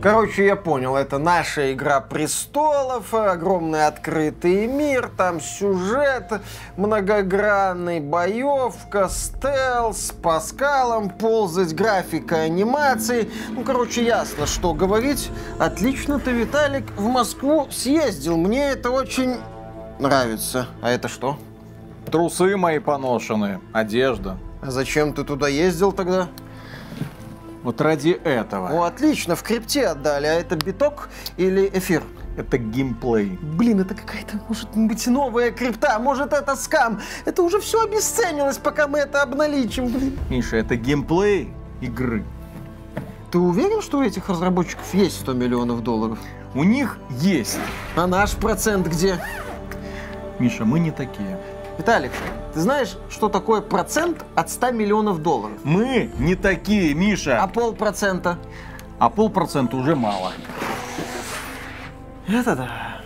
Короче, я понял, это наша «Игра престолов», огромный открытый мир, там сюжет, многогранный, боевка, стелс, по скалам ползать, графика анимации. Ну, короче, ясно, что говорить. Отлично ты, Виталик, в Москву съездил, мне это очень нравится. А это что? Трусы мои поношены, одежда. А зачем ты туда ездил тогда? Вот ради этого. О, отлично, в крипте отдали. А это биток или эфир? Это геймплей. Блин, это какая-то, может быть, новая крипта, может, это скам. Это уже все обесценилось, пока мы это обналичим, Миша, это геймплей игры. Ты уверен, что у этих разработчиков есть 100 миллионов долларов? У них есть. А наш процент где? Миша, мы не такие. Виталик, ты знаешь, что такое процент от 100 миллионов долларов? Мы не такие, Миша. А полпроцента? А полпроцента уже мало. Это да.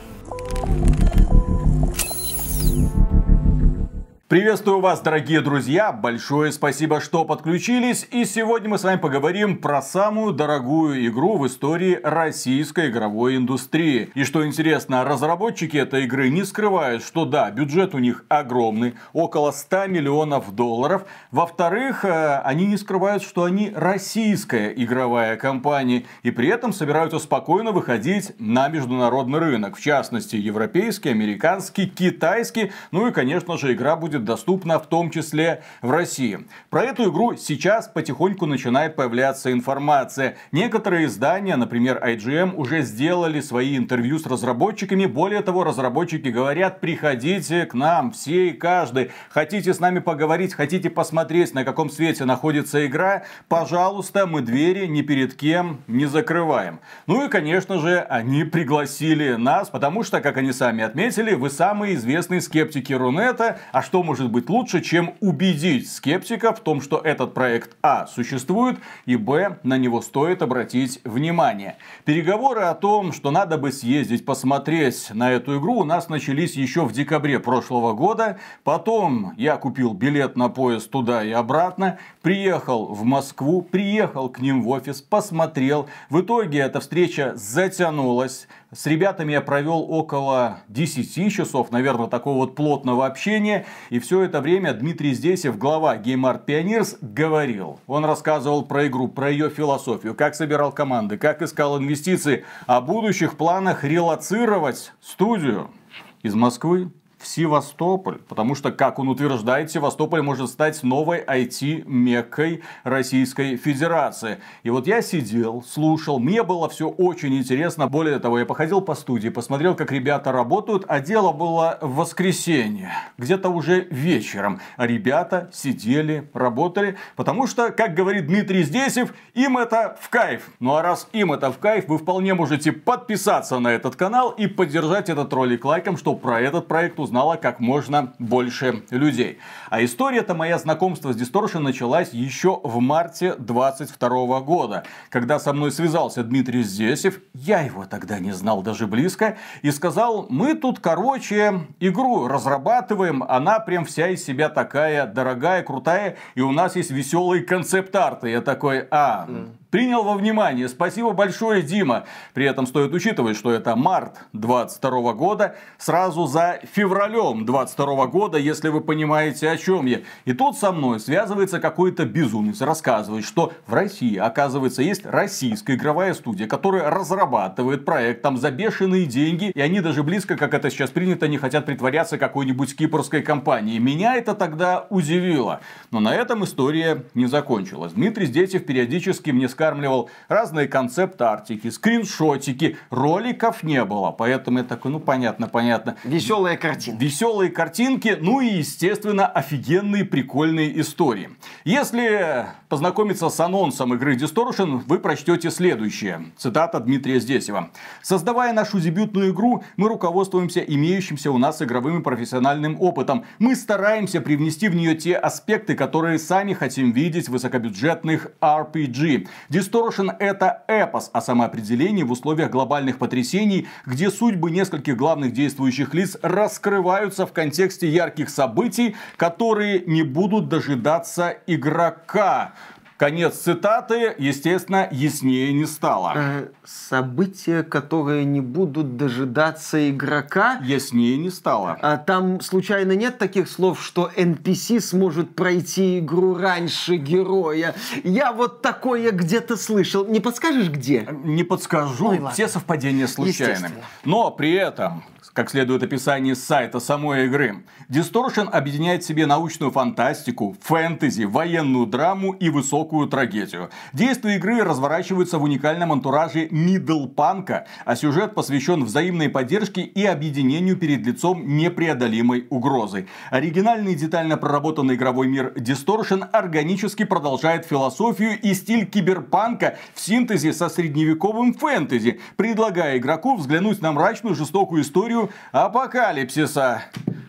Приветствую вас, дорогие друзья! Большое спасибо, что подключились. И сегодня мы с вами поговорим про самую дорогую игру в истории российской игровой индустрии. И что интересно, разработчики этой игры не скрывают, что да, бюджет у них огромный, около 100 миллионов долларов. Во-вторых, э, они не скрывают, что они российская игровая компания. И при этом собираются спокойно выходить на международный рынок. В частности, европейский, американский, китайский. Ну и, конечно же, игра будет будет доступна в том числе в России. Про эту игру сейчас потихоньку начинает появляться информация. Некоторые издания, например IGM, уже сделали свои интервью с разработчиками. Более того, разработчики говорят, приходите к нам, все и каждый. Хотите с нами поговорить, хотите посмотреть, на каком свете находится игра, пожалуйста, мы двери ни перед кем не закрываем. Ну и, конечно же, они пригласили нас, потому что, как они сами отметили, вы самые известные скептики Рунета. А что мы может быть лучше, чем убедить скептика в том, что этот проект А существует и Б на него стоит обратить внимание. Переговоры о том, что надо бы съездить посмотреть на эту игру, у нас начались еще в декабре прошлого года. Потом я купил билет на поезд туда и обратно, приехал в Москву, приехал к ним в офис, посмотрел. В итоге эта встреча затянулась. С ребятами я провел около 10 часов, наверное, такого вот плотного общения. И все это время Дмитрий Здесев, глава Game Art Pioneers, говорил. Он рассказывал про игру, про ее философию, как собирал команды, как искал инвестиции, о будущих планах релацировать студию из Москвы в Севастополь. Потому что, как он утверждает, Севастополь может стать новой IT-меккой Российской Федерации. И вот я сидел, слушал, мне было все очень интересно. Более того, я походил по студии, посмотрел, как ребята работают, а дело было в воскресенье, где-то уже вечером. А ребята сидели, работали, потому что, как говорит Дмитрий Здесев, им это в кайф. Ну а раз им это в кайф, вы вполне можете подписаться на этот канал и поддержать этот ролик лайком, чтобы про этот проект узнать узнало как можно больше людей. А история-то моя знакомство с Distortion началась еще в марте 22 года, когда со мной связался Дмитрий Здесев, я его тогда не знал даже близко, и сказал, мы тут, короче, игру разрабатываем, она прям вся из себя такая дорогая, крутая, и у нас есть веселые концепт-арты. Я такой, а, принял во внимание. Спасибо большое, Дима. При этом стоит учитывать, что это март 22 года, сразу за февралем 22 года, если вы понимаете, о чем я. И тут со мной связывается какой-то безумец, рассказывает, что в России, оказывается, есть российская игровая студия, которая разрабатывает проект там за бешеные деньги, и они даже близко, как это сейчас принято, не хотят притворяться какой-нибудь кипрской компанией. Меня это тогда удивило. Но на этом история не закончилась. Дмитрий Здетев периодически мне сказал, подкармливал разные концепты артики, скриншотики. Роликов не было. Поэтому я такой, ну понятно, понятно. Веселые картинки. Веселые картинки, ну и, естественно, офигенные прикольные истории. Если познакомиться с анонсом игры Distortion, вы прочтете следующее. Цитата Дмитрия Здесева. «Создавая нашу дебютную игру, мы руководствуемся имеющимся у нас игровым и профессиональным опытом. Мы стараемся привнести в нее те аспекты, которые сами хотим видеть в высокобюджетных RPG. Distortion — это эпос о самоопределении в условиях глобальных потрясений, где судьбы нескольких главных действующих лиц раскрываются в контексте ярких событий, которые не будут дожидаться игрока. Конец цитаты, естественно, яснее не стало. Э, события, которые не будут дожидаться игрока... Яснее не стало. А там случайно нет таких слов, что NPC сможет пройти игру раньше героя? Я вот такое где-то слышал. Не подскажешь, где? Не подскажу. Ну Ой, Все совпадения случайны. Но при этом как следует описание с сайта самой игры. Distortion объединяет в себе научную фантастику, фэнтези, военную драму и высокую трагедию. Действие игры разворачивается в уникальном антураже миддлпанка, а сюжет посвящен взаимной поддержке и объединению перед лицом непреодолимой угрозы. Оригинальный и детально проработанный игровой мир Distortion органически продолжает философию и стиль киберпанка в синтезе со средневековым фэнтези, предлагая игроку взглянуть на мрачную жестокую историю апокалипсиса.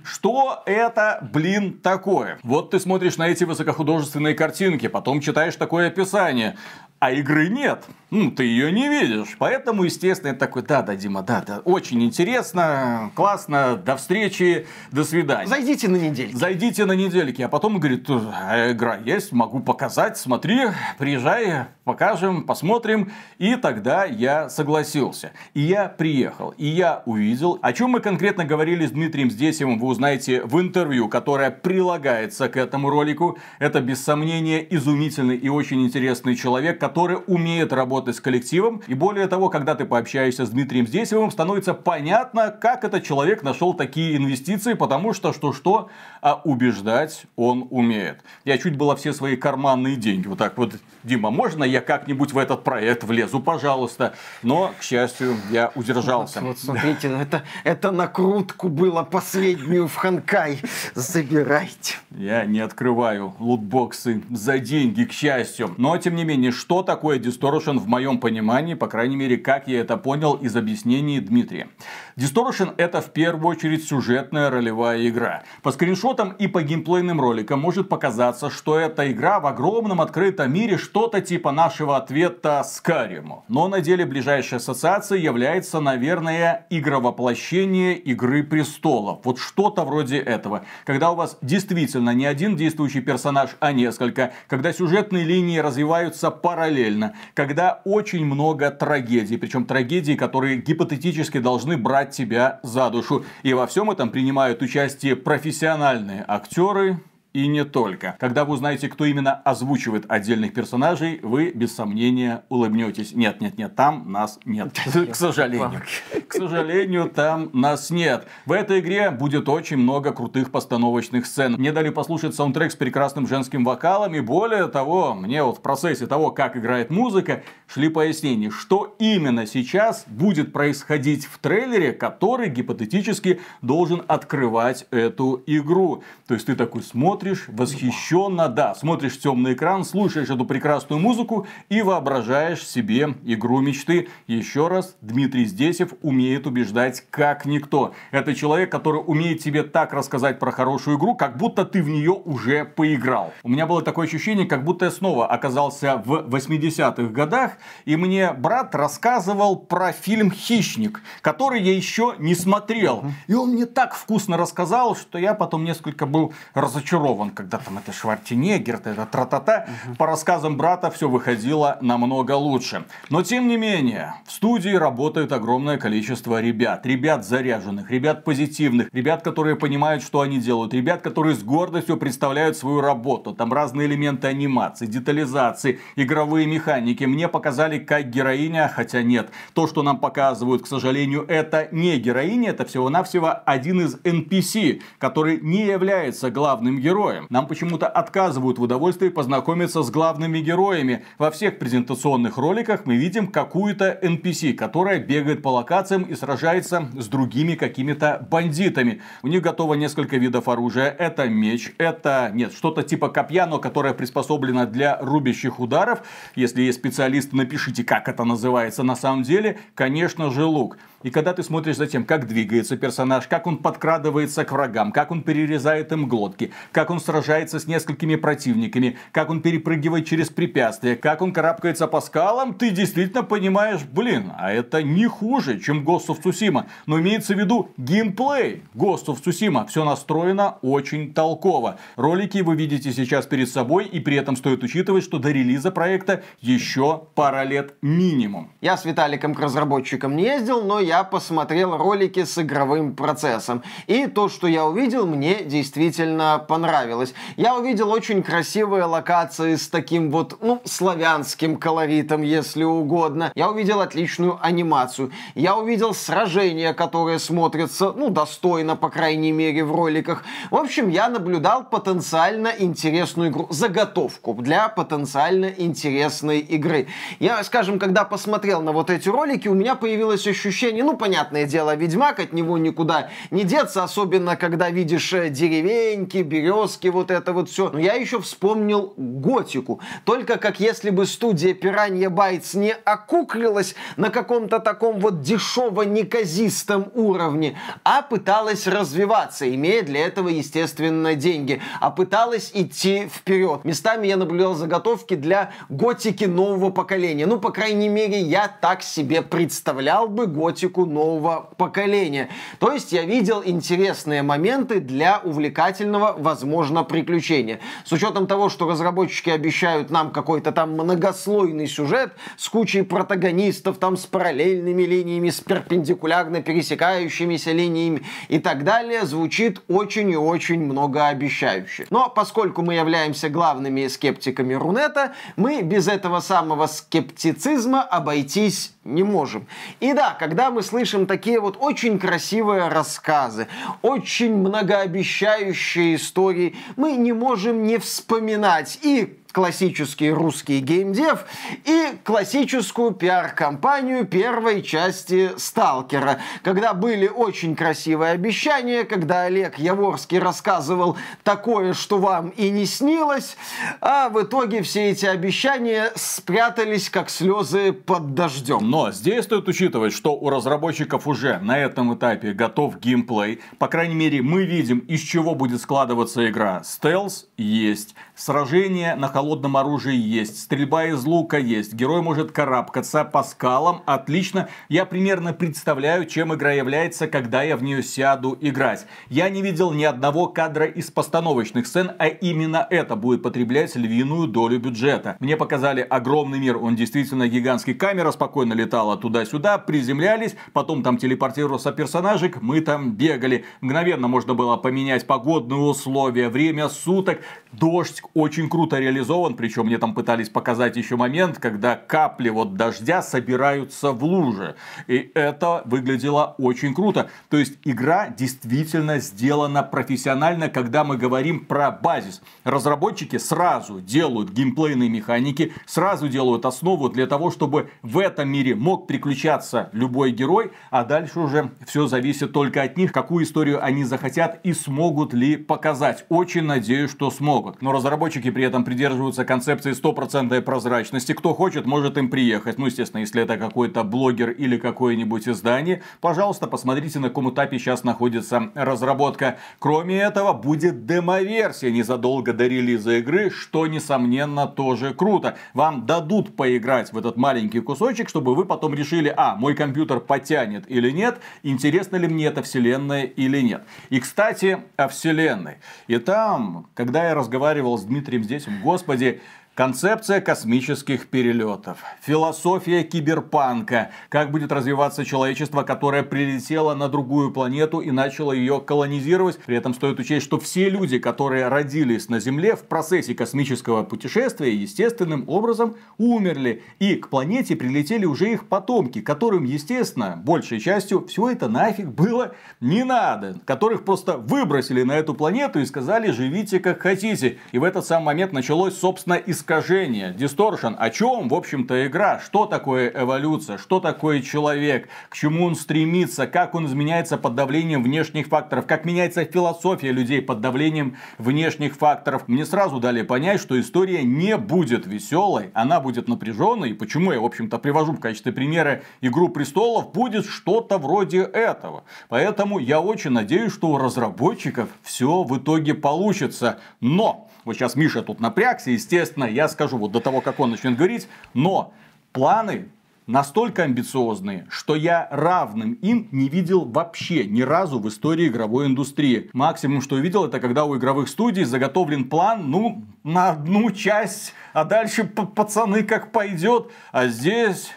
Что это, блин, такое? Вот ты смотришь на эти высокохудожественные картинки, потом читаешь такое описание а игры нет. Ну, ты ее не видишь. Поэтому, естественно, я такой, да-да, Дима, да-да, очень интересно, классно, до встречи, до свидания. Зайдите на недельки. Зайдите на недельки. А потом говорит, «Э, игра есть, могу показать, смотри, приезжай, покажем, посмотрим. И тогда я согласился. И я приехал, и я увидел. О чем мы конкретно говорили с Дмитрием Здесевым, вы узнаете в интервью, которое прилагается к этому ролику. Это, без сомнения, изумительный и очень интересный человек, который который умеет работать с коллективом. И более того, когда ты пообщаешься с Дмитрием Здесевым, становится понятно, как этот человек нашел такие инвестиции, потому что что-что, а убеждать он умеет. Я чуть было все свои карманные деньги вот так вот, Дима, можно я как-нибудь в этот проект влезу, пожалуйста? Но, к счастью, я удержался. Вот, вот смотрите, ну это, это накрутку было последнюю в Ханкай. Забирайте. Я не открываю лутбоксы за деньги, к счастью. Но, тем не менее, что что такое distortion в моем понимании, по крайней мере, как я это понял из объяснений Дмитрия. Distortion это в первую очередь сюжетная ролевая игра. По скриншотам и по геймплейным роликам может показаться, что эта игра в огромном открытом мире что-то типа нашего ответа Скариму. Но на деле ближайшая ассоциация является, наверное, игровоплощение Игры Престолов. Вот что-то вроде этого. Когда у вас действительно не один действующий персонаж, а несколько. Когда сюжетные линии развиваются параллельно. Когда очень много трагедий. Причем трагедий, которые гипотетически должны брать брать тебя за душу. И во всем этом принимают участие профессиональные актеры, и не только. Когда вы узнаете, кто именно озвучивает отдельных персонажей, вы без сомнения улыбнетесь. Нет, нет, нет, там нас нет. К сожалению. К сожалению, там нас нет. В этой игре будет очень много крутых постановочных сцен. Мне дали послушать саундтрек с прекрасным женским вокалом, и более того, мне вот в процессе того, как играет музыка, шли пояснения, что именно сейчас будет происходить в трейлере, который гипотетически должен открывать эту игру. То есть ты такой смотришь, смотришь восхищенно, да, смотришь темный экран, слушаешь эту прекрасную музыку и воображаешь себе игру мечты. Еще раз, Дмитрий Здесев умеет убеждать как никто. Это человек, который умеет тебе так рассказать про хорошую игру, как будто ты в нее уже поиграл. У меня было такое ощущение, как будто я снова оказался в 80-х годах, и мне брат рассказывал про фильм «Хищник», который я еще не смотрел. И он мне так вкусно рассказал, что я потом несколько был разочарован он когда там это Шварценеггер, это тра-та-та, угу. по рассказам брата все выходило намного лучше. Но тем не менее, в студии работает огромное количество ребят. Ребят заряженных, ребят позитивных, ребят, которые понимают, что они делают, ребят, которые с гордостью представляют свою работу. Там разные элементы анимации, детализации, игровые механики. Мне показали как героиня, хотя нет. То, что нам показывают, к сожалению, это не героиня, это всего-навсего один из NPC, который не является главным героем героем. Нам почему-то отказывают в удовольствии познакомиться с главными героями. Во всех презентационных роликах мы видим какую-то NPC, которая бегает по локациям и сражается с другими какими-то бандитами. У них готово несколько видов оружия. Это меч, это... Нет, что-то типа копья, но которое приспособлено для рубящих ударов. Если есть специалист, напишите, как это называется на самом деле. Конечно же, лук. И когда ты смотришь за тем, как двигается персонаж, как он подкрадывается к врагам, как он перерезает им глотки, как он он сражается с несколькими противниками, как он перепрыгивает через препятствия, как он карабкается по скалам, ты действительно понимаешь, блин, а это не хуже, чем Ghost of Tsushima. Но имеется в виду геймплей Ghost of Tsushima. Все настроено очень толково. Ролики вы видите сейчас перед собой, и при этом стоит учитывать, что до релиза проекта еще пара лет минимум. Я с Виталиком к разработчикам не ездил, но я посмотрел ролики с игровым процессом. И то, что я увидел, мне действительно понравилось понравилось. Я увидел очень красивые локации с таким вот, ну, славянским колоритом, если угодно. Я увидел отличную анимацию. Я увидел сражения, которые смотрятся, ну, достойно, по крайней мере, в роликах. В общем, я наблюдал потенциально интересную игру, заготовку для потенциально интересной игры. Я, скажем, когда посмотрел на вот эти ролики, у меня появилось ощущение, ну, понятное дело, Ведьмак, от него никуда не деться, особенно когда видишь э, деревеньки, березы, наброски, вот это вот все. Но я еще вспомнил готику. Только как если бы студия Пиранья Байтс не окуклилась на каком-то таком вот дешево-неказистом уровне, а пыталась развиваться, имея для этого, естественно, деньги, а пыталась идти вперед. Местами я наблюдал заготовки для готики нового поколения. Ну, по крайней мере, я так себе представлял бы готику нового поколения. То есть я видел интересные моменты для увлекательного, возможно, возможно, приключения. С учетом того, что разработчики обещают нам какой-то там многослойный сюжет с кучей протагонистов, там с параллельными линиями, с перпендикулярно пересекающимися линиями и так далее, звучит очень и очень многообещающе. Но поскольку мы являемся главными скептиками Рунета, мы без этого самого скептицизма обойтись не можем. И да, когда мы слышим такие вот очень красивые рассказы, очень многообещающие истории истории мы не можем не вспоминать и классический русский геймдев и классическую пиар-компанию первой части «Сталкера», когда были очень красивые обещания, когда Олег Яворский рассказывал такое, что вам и не снилось, а в итоге все эти обещания спрятались как слезы под дождем. Но здесь стоит учитывать, что у разработчиков уже на этом этапе готов геймплей. По крайней мере, мы видим, из чего будет складываться игра. Стелс есть, сражение на холодном холодном оружии есть, стрельба из лука есть, герой может карабкаться по скалам, отлично. Я примерно представляю, чем игра является, когда я в нее сяду играть. Я не видел ни одного кадра из постановочных сцен, а именно это будет потреблять львиную долю бюджета. Мне показали огромный мир, он действительно гигантский. Камера спокойно летала туда-сюда, приземлялись, потом там телепортировался персонажик, мы там бегали. Мгновенно можно было поменять погодные условия, время суток. Дождь очень круто реализован образован. Причем мне там пытались показать еще момент, когда капли вот дождя собираются в луже. И это выглядело очень круто. То есть игра действительно сделана профессионально, когда мы говорим про базис. Разработчики сразу делают геймплейные механики, сразу делают основу для того, чтобы в этом мире мог приключаться любой герой, а дальше уже все зависит только от них, какую историю они захотят и смогут ли показать. Очень надеюсь, что смогут. Но разработчики при этом придерживаются придерживаются концепции стопроцентной прозрачности. Кто хочет, может им приехать. Ну, естественно, если это какой-то блогер или какое-нибудь издание, пожалуйста, посмотрите, на каком этапе сейчас находится разработка. Кроме этого, будет демоверсия незадолго до релиза игры, что, несомненно, тоже круто. Вам дадут поиграть в этот маленький кусочек, чтобы вы потом решили, а, мой компьютер потянет или нет, интересно ли мне эта вселенная или нет. И, кстати, о вселенной. И там, когда я разговаривал с Дмитрием здесь, господи, 我觉。Концепция космических перелетов, философия киберпанка, как будет развиваться человечество, которое прилетело на другую планету и начало ее колонизировать. При этом стоит учесть, что все люди, которые родились на Земле в процессе космического путешествия, естественным образом умерли. И к планете прилетели уже их потомки, которым, естественно, большей частью все это нафиг было не надо. Которых просто выбросили на эту планету и сказали, живите как хотите. И в этот самый момент началось, собственно, иск искажение, дисторшн, о чем, в общем-то, игра, что такое эволюция, что такое человек, к чему он стремится, как он изменяется под давлением внешних факторов, как меняется философия людей под давлением внешних факторов. Мне сразу дали понять, что история не будет веселой, она будет напряженной, и почему я, в общем-то, привожу в качестве примера «Игру престолов», будет что-то вроде этого. Поэтому я очень надеюсь, что у разработчиков все в итоге получится. Но вот сейчас Миша тут напрягся, естественно, я скажу вот до того, как он начнет говорить, но планы настолько амбициозные, что я равным им не видел вообще ни разу в истории игровой индустрии. Максимум, что я видел, это когда у игровых студий заготовлен план, ну, на одну часть, а дальше пацаны как пойдет, а здесь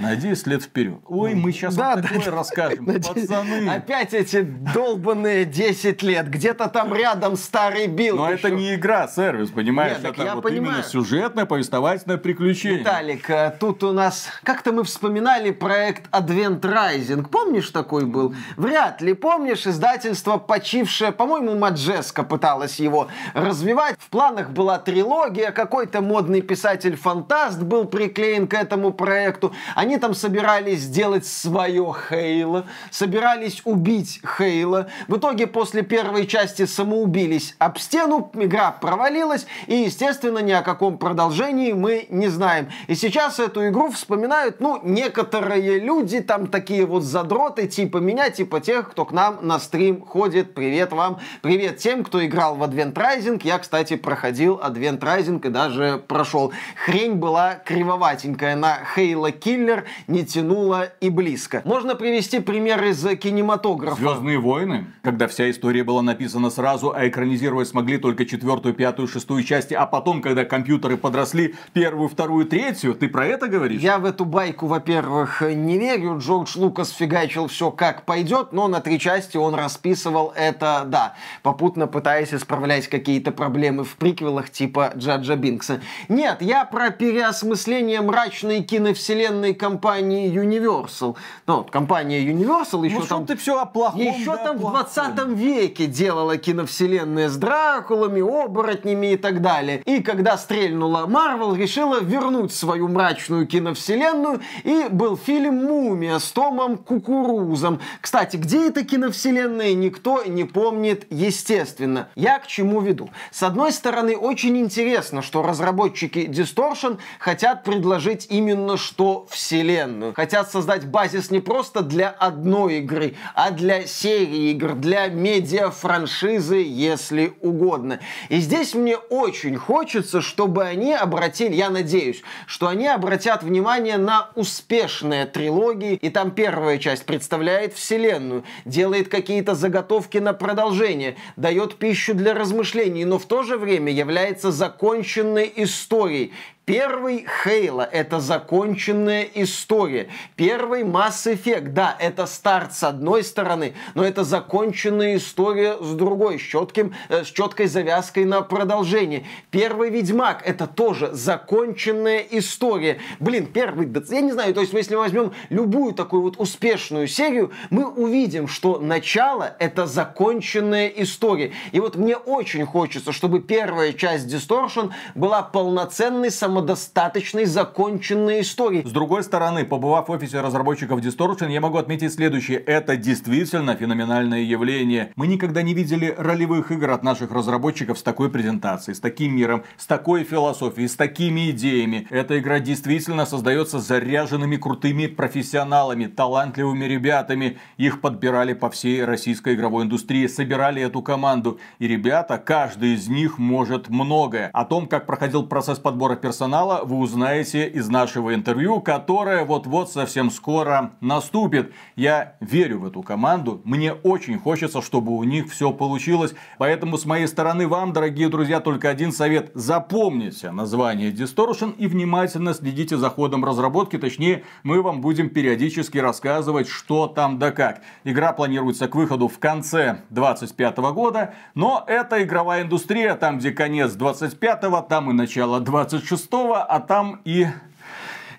Надеюсь, лет вперед. Ой, мы сейчас да, вам да, такое да. расскажем, Надеюсь. пацаны. Опять эти долбанные 10 лет. Где-то там рядом старый бил. Но это не игра, сервис, понимаешь? Нет, это я вот понимаю. именно сюжетное, повествовательное приключение. Виталик, э, тут у нас... Как-то мы вспоминали проект Advent Rising. Помнишь, такой был? Вряд ли помнишь. Издательство, почившее, по-моему, Маджеска пыталась его развивать. В планах была трилогия. Какой-то модный писатель-фантаст был приклеен к этому проекту. Они они там собирались сделать свое Хейла, собирались убить Хейла. В итоге после первой части самоубились об стену, игра провалилась, и, естественно, ни о каком продолжении мы не знаем. И сейчас эту игру вспоминают, ну, некоторые люди, там такие вот задроты, типа меня, типа тех, кто к нам на стрим ходит. Привет вам, привет тем, кто играл в Advent Rising. Я, кстати, проходил Advent Rising и даже прошел. Хрень была кривоватенькая на Хейла Киллер не тянуло и близко. Можно привести пример из э, кинематографа. «Звездные войны», когда вся история была написана сразу, а экранизировать смогли только четвертую, пятую, шестую части, а потом, когда компьютеры подросли, первую, вторую, третью, ты про это говоришь? Я в эту байку, во-первых, не верю. Джордж Лукас фигачил все как пойдет, но на три части он расписывал это, да, попутно пытаясь исправлять какие-то проблемы в приквелах типа Джаджа Бинкса. Нет, я про переосмысление мрачной киновселенной компании Universal. Ну, компания Universal еще ну, там... ты все о плохом, Еще да, там в 20 веке делала киновселенные с Дракулами, оборотнями и так далее. И когда стрельнула Marvel решила вернуть свою мрачную киновселенную, и был фильм «Мумия» с Томом Кукурузом. Кстати, где эта киновселенная, никто не помнит, естественно. Я к чему веду? С одной стороны, очень интересно, что разработчики Distortion хотят предложить именно что все вселенную. Хотят создать базис не просто для одной игры, а для серии игр, для медиа-франшизы, если угодно. И здесь мне очень хочется, чтобы они обратили, я надеюсь, что они обратят внимание на успешные трилогии, и там первая часть представляет вселенную, делает какие-то заготовки на продолжение, дает пищу для размышлений, но в то же время является законченной историей, Первый Хейла — это законченная история. Первый Mass Effect, да, это старт с одной стороны, но это законченная история с другой, с, четким, э, с четкой завязкой на продолжение. Первый Ведьмак — это тоже законченная история. Блин, первый, я не знаю, то есть если мы возьмем любую такую вот успешную серию, мы увидим, что начало — это законченная история. И вот мне очень хочется, чтобы первая часть Distortion была полноценной самостоятельной самодостаточной, законченной истории. С другой стороны, побывав в офисе разработчиков Distortion, я могу отметить следующее. Это действительно феноменальное явление. Мы никогда не видели ролевых игр от наших разработчиков с такой презентацией, с таким миром, с такой философией, с такими идеями. Эта игра действительно создается заряженными крутыми профессионалами, талантливыми ребятами. Их подбирали по всей российской игровой индустрии, собирали эту команду. И ребята, каждый из них может многое. О том, как проходил процесс подбора персонажей, Арсенала вы узнаете из нашего интервью, которое вот-вот совсем скоро наступит. Я верю в эту команду, мне очень хочется, чтобы у них все получилось. Поэтому с моей стороны вам, дорогие друзья, только один совет. Запомните название Distortion и внимательно следите за ходом разработки. Точнее, мы вам будем периодически рассказывать, что там да как. Игра планируется к выходу в конце 25 года, но это игровая индустрия, там где конец 25-го, там и начало 26 а там и...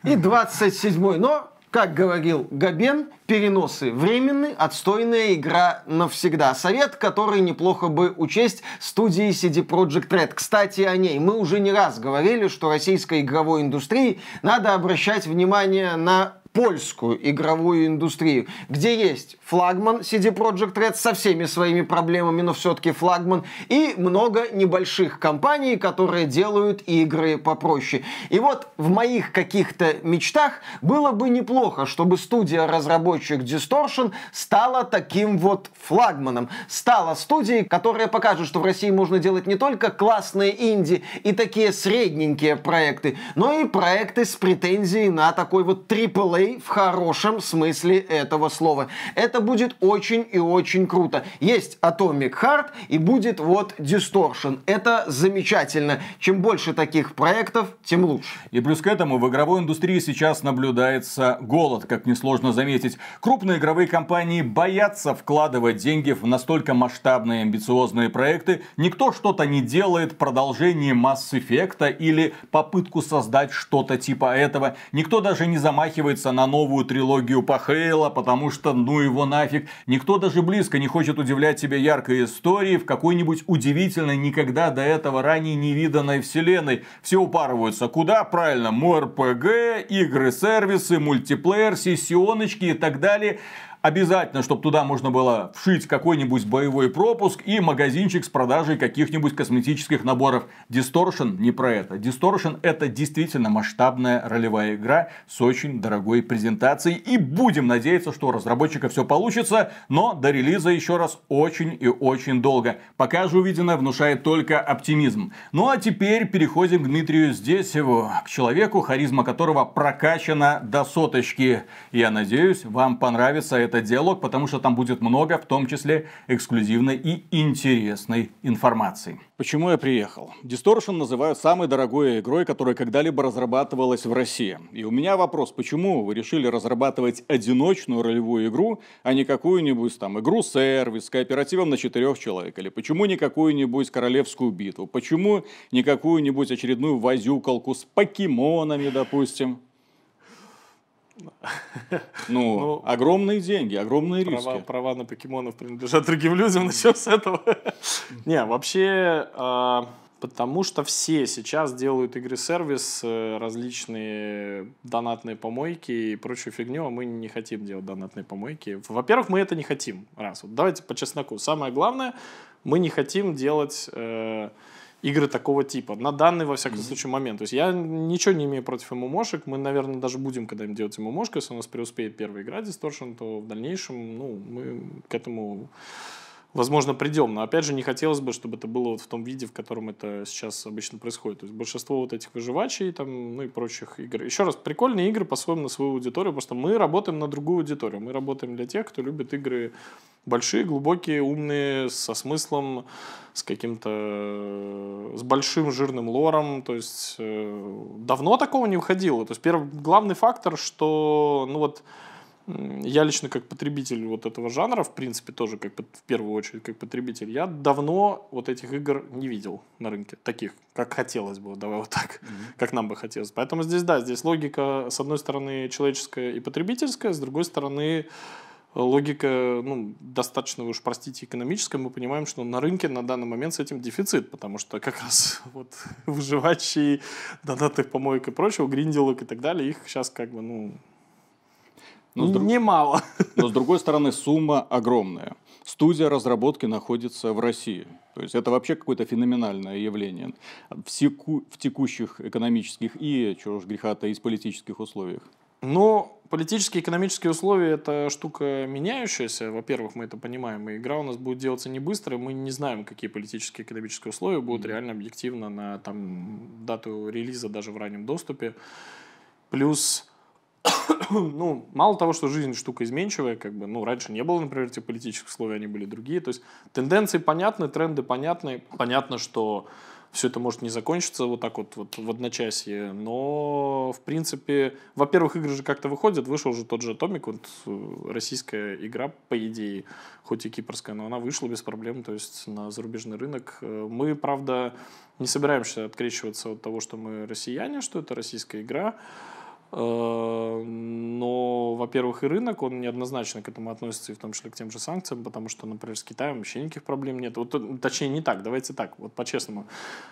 И 27-й. Но как говорил Габен, переносы временны, отстойная игра навсегда. Совет, который неплохо бы учесть студии CD Projekt Red. Кстати, о ней. Мы уже не раз говорили, что российской игровой индустрии надо обращать внимание на польскую игровую индустрию, где есть флагман CD Projekt Red со всеми своими проблемами, но все-таки флагман, и много небольших компаний, которые делают игры попроще. И вот в моих каких-то мечтах было бы неплохо, чтобы студия-разработчик Distortion стала таким вот флагманом, стала студией, которая покажет, что в России можно делать не только классные инди и такие средненькие проекты, но и проекты с претензией на такой вот AAA геймплей в хорошем смысле этого слова. Это будет очень и очень круто. Есть Atomic Heart и будет вот Distortion. Это замечательно. Чем больше таких проектов, тем лучше. И плюс к этому в игровой индустрии сейчас наблюдается голод, как несложно заметить. Крупные игровые компании боятся вкладывать деньги в настолько масштабные амбициозные проекты. Никто что-то не делает продолжение Mass Effect или попытку создать что-то типа этого. Никто даже не замахивается надеяться на новую трилогию Пахейла, потому что ну его нафиг. Никто даже близко не хочет удивлять себя яркой историей в какой-нибудь удивительной, никогда до этого ранее невиданной вселенной. Все упарываются. Куда? Правильно, МРПГ, игры-сервисы, мультиплеер, сессионочки и так далее. Обязательно, чтобы туда можно было вшить какой-нибудь боевой пропуск и магазинчик с продажей каких-нибудь косметических наборов. Distortion не про это. Distortion это действительно масштабная ролевая игра с очень дорогой презентацией. И будем надеяться, что у разработчика все получится, но до релиза еще раз очень и очень долго. Пока же увиденное внушает только оптимизм. Ну а теперь переходим к Дмитрию Здесеву, к человеку, харизма которого прокачана до соточки. Я надеюсь, вам понравится это этот диалог, потому что там будет много, в том числе эксклюзивной и интересной информации. Почему я приехал? Distortion называют самой дорогой игрой, которая когда-либо разрабатывалась в России. И у меня вопрос, почему вы решили разрабатывать одиночную ролевую игру, а не какую-нибудь там игру-сервис с кооперативом на четырех человек? Или почему не какую-нибудь королевскую битву? Почему не какую-нибудь очередную возюкалку с покемонами, допустим? Ну, ну, огромные деньги, огромные риски. Права на покемонов принадлежат другим людям, начнем с этого. Не, вообще, а, потому что все сейчас делают игры-сервис, э, различные донатные помойки и прочую фигню, а мы не хотим делать донатные помойки. Во-первых, мы это не хотим, раз. давайте по чесноку. Самое главное, мы не хотим делать э, игры такого типа. На данный, во всяком mm-hmm. случае, момент. То есть я ничего не имею против ММОшек. Мы, наверное, даже будем когда-нибудь делать ММОшку. Если у нас преуспеет первая игра Distortion, то в дальнейшем ну, мы к этому возможно, придем. Но, опять же, не хотелось бы, чтобы это было вот в том виде, в котором это сейчас обычно происходит. То есть большинство вот этих выживачей там, ну и прочих игр. Еще раз, прикольные игры по-своему на свою аудиторию, Просто мы работаем на другую аудиторию. Мы работаем для тех, кто любит игры Большие, глубокие, умные, со смыслом, с каким-то... с большим жирным лором. То есть э, давно такого не выходило. То есть первый главный фактор, что ну вот я лично как потребитель вот этого жанра, в принципе, тоже как в первую очередь как потребитель, я давно вот этих игр не видел на рынке. Таких, как хотелось бы, давай вот так, mm-hmm. как нам бы хотелось. Поэтому здесь, да, здесь логика, с одной стороны, человеческая и потребительская, с другой стороны, логика, ну, достаточно, вы уж простите, экономическая, мы понимаем, что на рынке на данный момент с этим дефицит, потому что как раз вот выживающие донаты помоек и прочего, гринделок и так далее, их сейчас как бы, ну, но друг... немало. Но с другой стороны, сумма огромная. Студия разработки находится в России. То есть это вообще какое-то феноменальное явление в, секу... в текущих экономических и, чего уж греха-то, из политических условиях. Но политические и экономические условия – это штука меняющаяся. Во-первых, мы это понимаем. И игра у нас будет делаться не быстро. Мы не знаем, какие политические и экономические условия будут реально объективно на там, дату релиза даже в раннем доступе. Плюс ну, мало того, что жизнь штука изменчивая, как бы, ну, раньше не было, например, этих политических условий, они были другие, то есть тенденции понятны, тренды понятны, понятно, что все это может не закончиться вот так вот, вот в одночасье, но, в принципе, во-первых, игры же как-то выходят, вышел же тот же Atomic, вот э, российская игра, по идее, хоть и кипрская, но она вышла без проблем, то есть на зарубежный рынок. Э, мы, правда, не собираемся открещиваться от того, что мы россияне, что это российская игра, Эм, но, во-первых, и рынок, он неоднозначно к этому относится, и в том числе к тем же санкциям, потому что, например, с Китаем вообще никаких проблем нет. Вот, э, точнее, не так, давайте так, вот по-честному.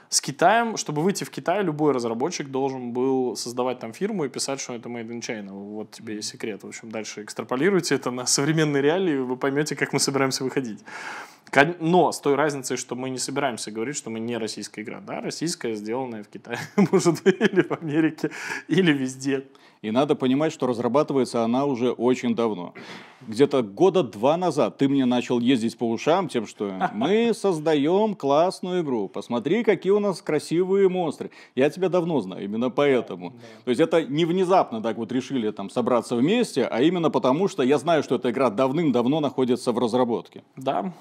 С Китаем, чтобы выйти в Китай, любой разработчик должен был создавать там фирму и писать, что это made in China. Вот тебе и секрет. В общем, дальше экстраполируйте это на современные реалии, и вы поймете, как мы собираемся выходить. Но с той разницей, что мы не собираемся говорить, что мы не российская игра. Да, российская, сделанная в Китае, может быть, или в Америке, или везде. И надо понимать, что разрабатывается она уже очень давно. Где-то года два назад ты мне начал ездить по ушам тем, что мы создаем классную игру. Посмотри, какие у нас красивые монстры. Я тебя давно знаю, именно поэтому. Да. То есть это не внезапно так вот решили там собраться вместе, а именно потому, что я знаю, что эта игра давным-давно находится в разработке. Да,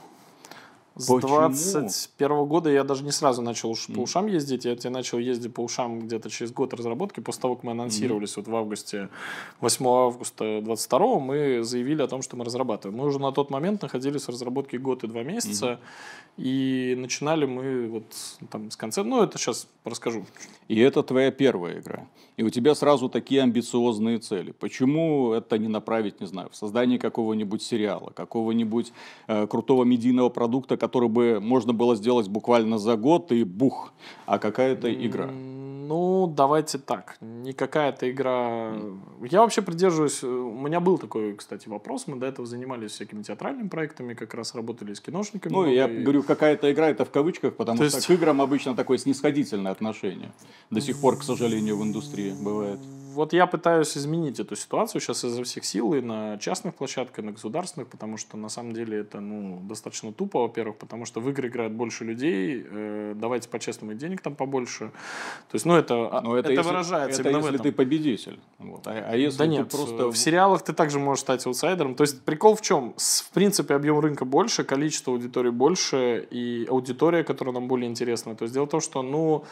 с Почему? 21 года я даже не сразу начал уж mm. по ушам ездить. Я тебе начал ездить по ушам где-то через год разработки. После того, как мы анонсировались mm. вот в августе, 8 августа 22 мы заявили о том, что мы разрабатываем. Мы уже на тот момент находились в разработке год и два месяца. Mm. И начинали мы вот там с конца... Ну, это сейчас расскажу. И это твоя первая игра. И у тебя сразу такие амбициозные цели. Почему это не направить, не знаю, в создание какого-нибудь сериала, какого-нибудь э, крутого медийного продукта, который бы можно было сделать буквально за год и бух, а какая-то игра? Ну, давайте так. Не какая-то игра... Я вообще придерживаюсь... Э, у меня был такой, кстати, вопрос. Мы до этого занимались всякими театральными проектами, как раз работали с киношниками. Ну, я и... говорю, какая-то игра, это в кавычках, потому То что есть... к играм обычно такое снисходительное отношение. До сих пор, к сожалению, в индустрии бывает вот я пытаюсь изменить эту ситуацию сейчас изо всех сил и на частных площадках, и на государственных, потому что на самом деле это ну, достаточно тупо, во-первых, потому что в игры играют больше людей, э, давайте по-честному денег там побольше. То есть, ну, это, а, Но это, это если, выражается это именно если в этом. ты победитель. Вот. А, а если да ты нет, просто... В сериалах ты также можешь стать аутсайдером. То есть, прикол в чем? В принципе, объем рынка больше, количество аудитории больше, и аудитория, которая нам более интересна. То есть, дело в том, что, ну,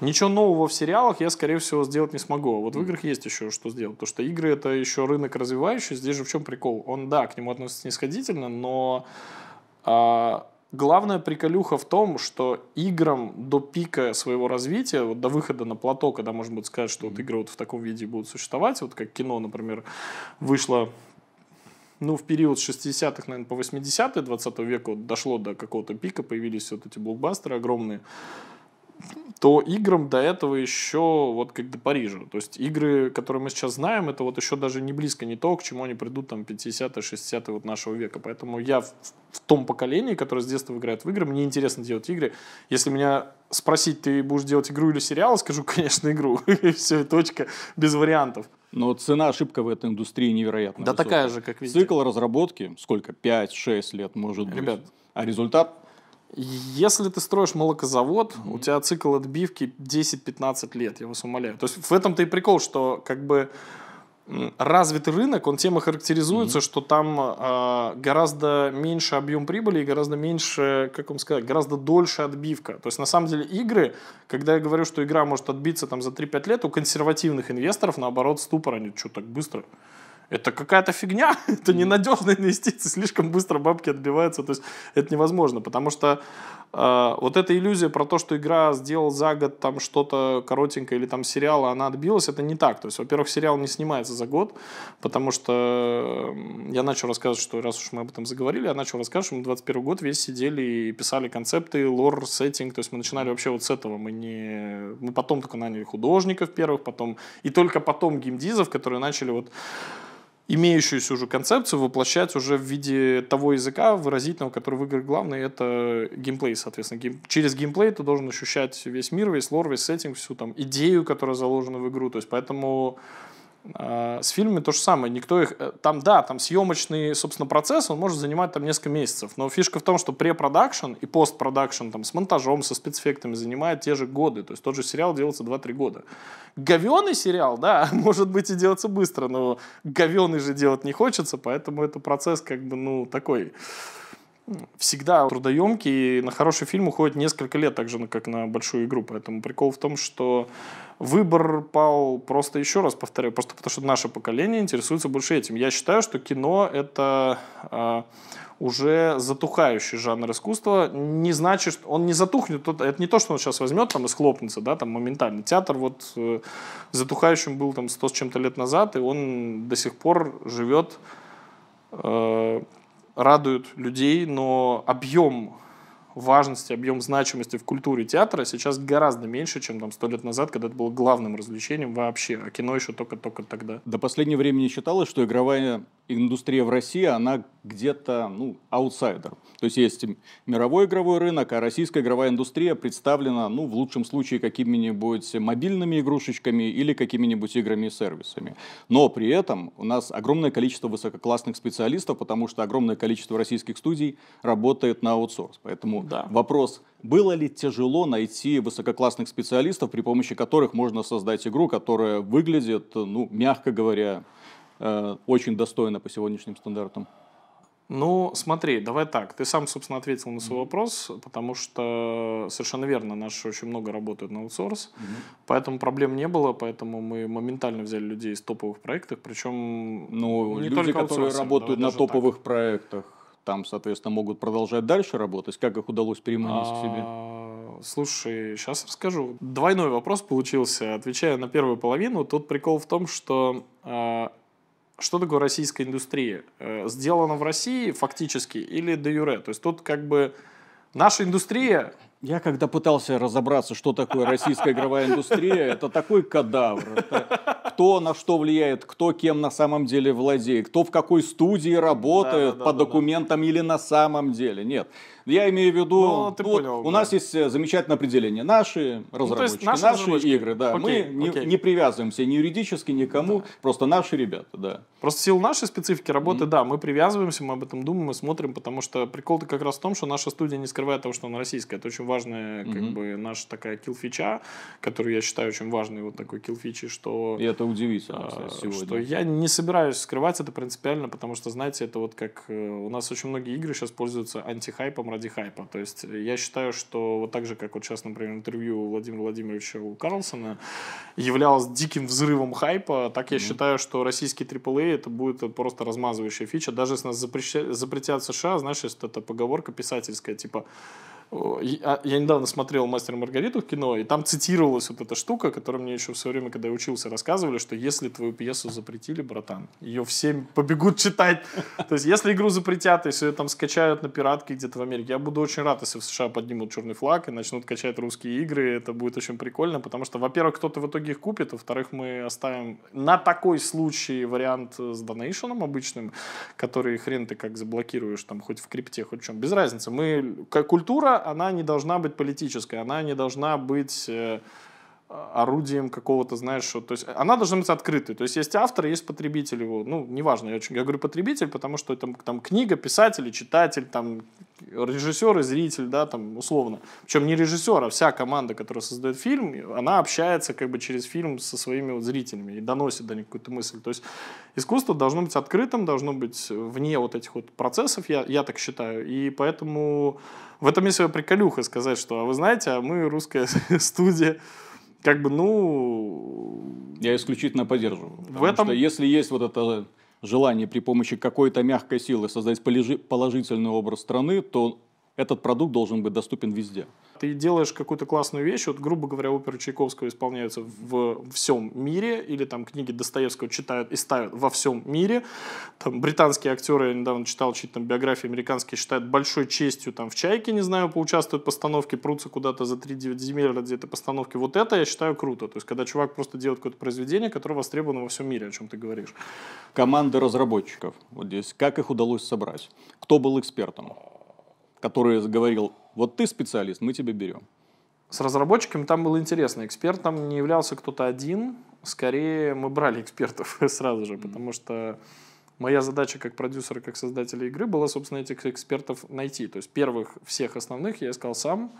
Ничего нового в сериалах я, скорее всего, сделать не смогу. Вот в играх есть еще что сделать. Потому что игры — это еще рынок развивающий. Здесь же в чем прикол? Он, да, к нему относится снисходительно, но... А, Главная приколюха в том, что играм до пика своего развития, вот до выхода на плато, когда можно будет сказать, что вот игры вот в таком виде будут существовать, вот как кино, например, вышло ну, в период 60-х, наверное, по 80-е 20 века вот дошло до какого-то пика, появились вот эти блокбастеры огромные то играм до этого еще вот как до Парижа. То есть игры, которые мы сейчас знаем, это вот еще даже не близко не то, к чему они придут там 50-е, 60-е вот нашего века. Поэтому я в, в том поколении, которое с детства играет в игры, мне интересно делать игры. Если меня спросить, ты будешь делать игру или сериал, скажу, конечно, игру. Все, точка, без вариантов. Но цена ошибка в этой индустрии невероятная. Да высокая. такая же, как везде. Цикл разработки, сколько, 5-6 лет может Ребят, быть. А результат если ты строишь молокозавод, mm-hmm. у тебя цикл отбивки 10-15 лет, я вас умоляю. То есть в этом-то и прикол, что как бы развитый рынок, он тем и характеризуется, mm-hmm. что там э, гораздо меньше объем прибыли и гораздо меньше, как вам сказать, гораздо дольше отбивка. То есть на самом деле игры, когда я говорю, что игра может отбиться там за 3-5 лет, у консервативных инвесторов наоборот ступор, они что так быстро? это какая-то фигня, это ненадежные инвестиции, слишком быстро бабки отбиваются, то есть это невозможно, потому что э, вот эта иллюзия про то, что игра сделал за год там что-то коротенькое или там сериал, а она отбилась, это не так, то есть, во-первых, сериал не снимается за год, потому что я начал рассказывать, что раз уж мы об этом заговорили, я начал рассказывать, что мы 21 год весь сидели и писали концепты, лор, сеттинг, то есть мы начинали вообще вот с этого, мы не... Мы потом только наняли художников первых, потом... И только потом геймдизов, которые начали вот имеющуюся уже концепцию воплощать уже в виде того языка выразительного, который в играх главный, это геймплей, соответственно. Гейм... Через геймплей ты должен ощущать весь мир, весь лор, весь сеттинг, всю там идею, которая заложена в игру. То есть поэтому а, с фильмами то же самое. Никто их... Э, там, да, там съемочный, собственно, процесс, он может занимать там несколько месяцев. Но фишка в том, что препродакшн и постпродакшн там с монтажом, со спецэффектами занимает те же годы. То есть тот же сериал делается 2-3 года. Говеный сериал, да, может быть и делаться быстро, но говеный же делать не хочется, поэтому это процесс как бы, ну, такой всегда трудоемкий, и на хороший фильм уходит несколько лет, так же, как на большую игру. Поэтому прикол в том, что Выбор пал просто, еще раз повторяю, просто потому что наше поколение интересуется больше этим. Я считаю, что кино — это э, уже затухающий жанр искусства. Не значит, что он не затухнет. Это не то, что он сейчас возьмет там, и схлопнется да, там, моментально. Театр вот э, затухающим был там сто с чем-то лет назад, и он до сих пор живет, э, радует людей, но объем важности, объем значимости в культуре театра сейчас гораздо меньше, чем там сто лет назад, когда это было главным развлечением вообще, а кино еще только-только тогда. До последнего времени считалось, что игровая индустрия в России, она где-то, ну, аутсайдер. То есть есть мировой игровой рынок, а российская игровая индустрия представлена, ну, в лучшем случае, какими-нибудь мобильными игрушечками или какими-нибудь играми и сервисами. Но при этом у нас огромное количество высококлассных специалистов, потому что огромное количество российских студий работает на аутсорс. Поэтому да. вопрос, было ли тяжело найти высококлассных специалистов, при помощи которых можно создать игру, которая выглядит, ну, мягко говоря, э, очень достойно по сегодняшним стандартам? Ну, смотри, давай так. Ты сам, собственно, ответил на свой mm-hmm. вопрос, потому что совершенно верно, наши очень много работают на аутсорс, mm-hmm. поэтому проблем не было, поэтому мы моментально взяли людей из топовых проектов, причем ну, не люди, только которые работают давай на топовых так. проектах, там, соответственно, могут продолжать дальше работать? Как их удалось переманить к себе? А, слушай, сейчас расскажу. Двойной вопрос получился. Отвечая на первую половину, тут прикол в том, что а, что такое российская индустрия? Э, сделано в России фактически или до юре? То есть тут как бы наша индустрия... Я когда пытался разобраться, что такое российская игровая индустрия, это такой кадавр. Это кто на что влияет, кто кем на самом деле владеет, кто в какой студии работает да, да, по да, документам да. или на самом деле. Нет, я имею в виду, ну, ты ну, понял, вот, да. у нас есть э, замечательное определение. Наши ну, разработчики, ну, наши, наши разработчики. игры, да. Окей, мы окей. Не, не привязываемся ни юридически, никому, да. просто наши ребята, да. Просто сил нашей специфики работы, mm-hmm. да, мы привязываемся, мы об этом думаем и смотрим, потому что прикол-то как раз в том, что наша студия не скрывает того, что она российская. Это очень важная, как mm-hmm. бы, наша такая килфича, которую я считаю очень важной, вот такой килфичи, что... И это удивительно, а, кстати, сегодня. Что я не собираюсь скрывать это принципиально, потому что, знаете, это вот как... Э, у нас очень многие игры сейчас пользуются антихайпом ради ради хайпа. То есть э, я считаю, что вот так же, как вот сейчас, например, интервью Владимира Владимировича у Карлсона являлось диким взрывом хайпа, так я mm считаю, что российский AAA это будет просто размазывающая фича. Даже если нас запрещ... запретят США, знаешь, это поговорка писательская, типа Э, а, я недавно смотрел «Мастер и Маргариту» в кино, и там цитировалась вот эта штука, которую мне еще в свое время, когда я учился, рассказывали, что если твою пьесу запретили, братан, ее все побегут читать. То есть, если игру запретят, если ее там скачают на пиратке где-то в Америке, я буду очень рад, если в США поднимут черный флаг и начнут качать русские игры, это будет очень прикольно, потому что, во-первых, кто-то в итоге их купит, во-вторых, мы оставим на такой случай вариант э, с донейшеном обычным, который хрен ты как заблокируешь там хоть в крипте, хоть в чем, без разницы. Мы, культура, она не должна быть политической, она не должна быть э, орудием какого-то, знаешь, что, то есть э, она должна быть открытой. То есть есть автор, есть потребитель его. Ну, неважно, я, очень, я говорю потребитель, потому что это там книга, писатель, читатель, там режиссер и зритель, да, там условно. Причем не режиссер, а вся команда, которая создает фильм, она общается как бы через фильм со своими вот зрителями и доносит до них какую-то мысль. То есть искусство должно быть открытым, должно быть вне вот этих вот процессов, я, я так считаю. И поэтому в этом есть своя приколюха сказать, что, а вы знаете, а мы русская студия, как бы, ну... Я исключительно поддерживаю. В этом... что если есть вот это желание при помощи какой-то мягкой силы создать положительный образ страны, то этот продукт должен быть доступен везде. Ты делаешь какую-то классную вещь, вот, грубо говоря, оперы Чайковского исполняются в всем мире, или там книги Достоевского читают и ставят во всем мире. Там британские актеры, я недавно читал чьи там биографии американские, считают большой честью там в «Чайке», не знаю, поучаствуют в постановке, прутся куда-то за 3-9 земель ради этой постановки. Вот это я считаю круто. То есть, когда чувак просто делает какое-то произведение, которое востребовано во всем мире, о чем ты говоришь. Команды разработчиков. Вот здесь. Как их удалось собрать? Кто был экспертом? который говорил, вот ты специалист, мы тебя берем? С разработчиками там было интересно. Эксперт там не являлся кто-то один. Скорее, мы брали экспертов сразу же, потому что моя задача как продюсера, как создателя игры была, собственно, этих экспертов найти. То есть первых всех основных я искал сам,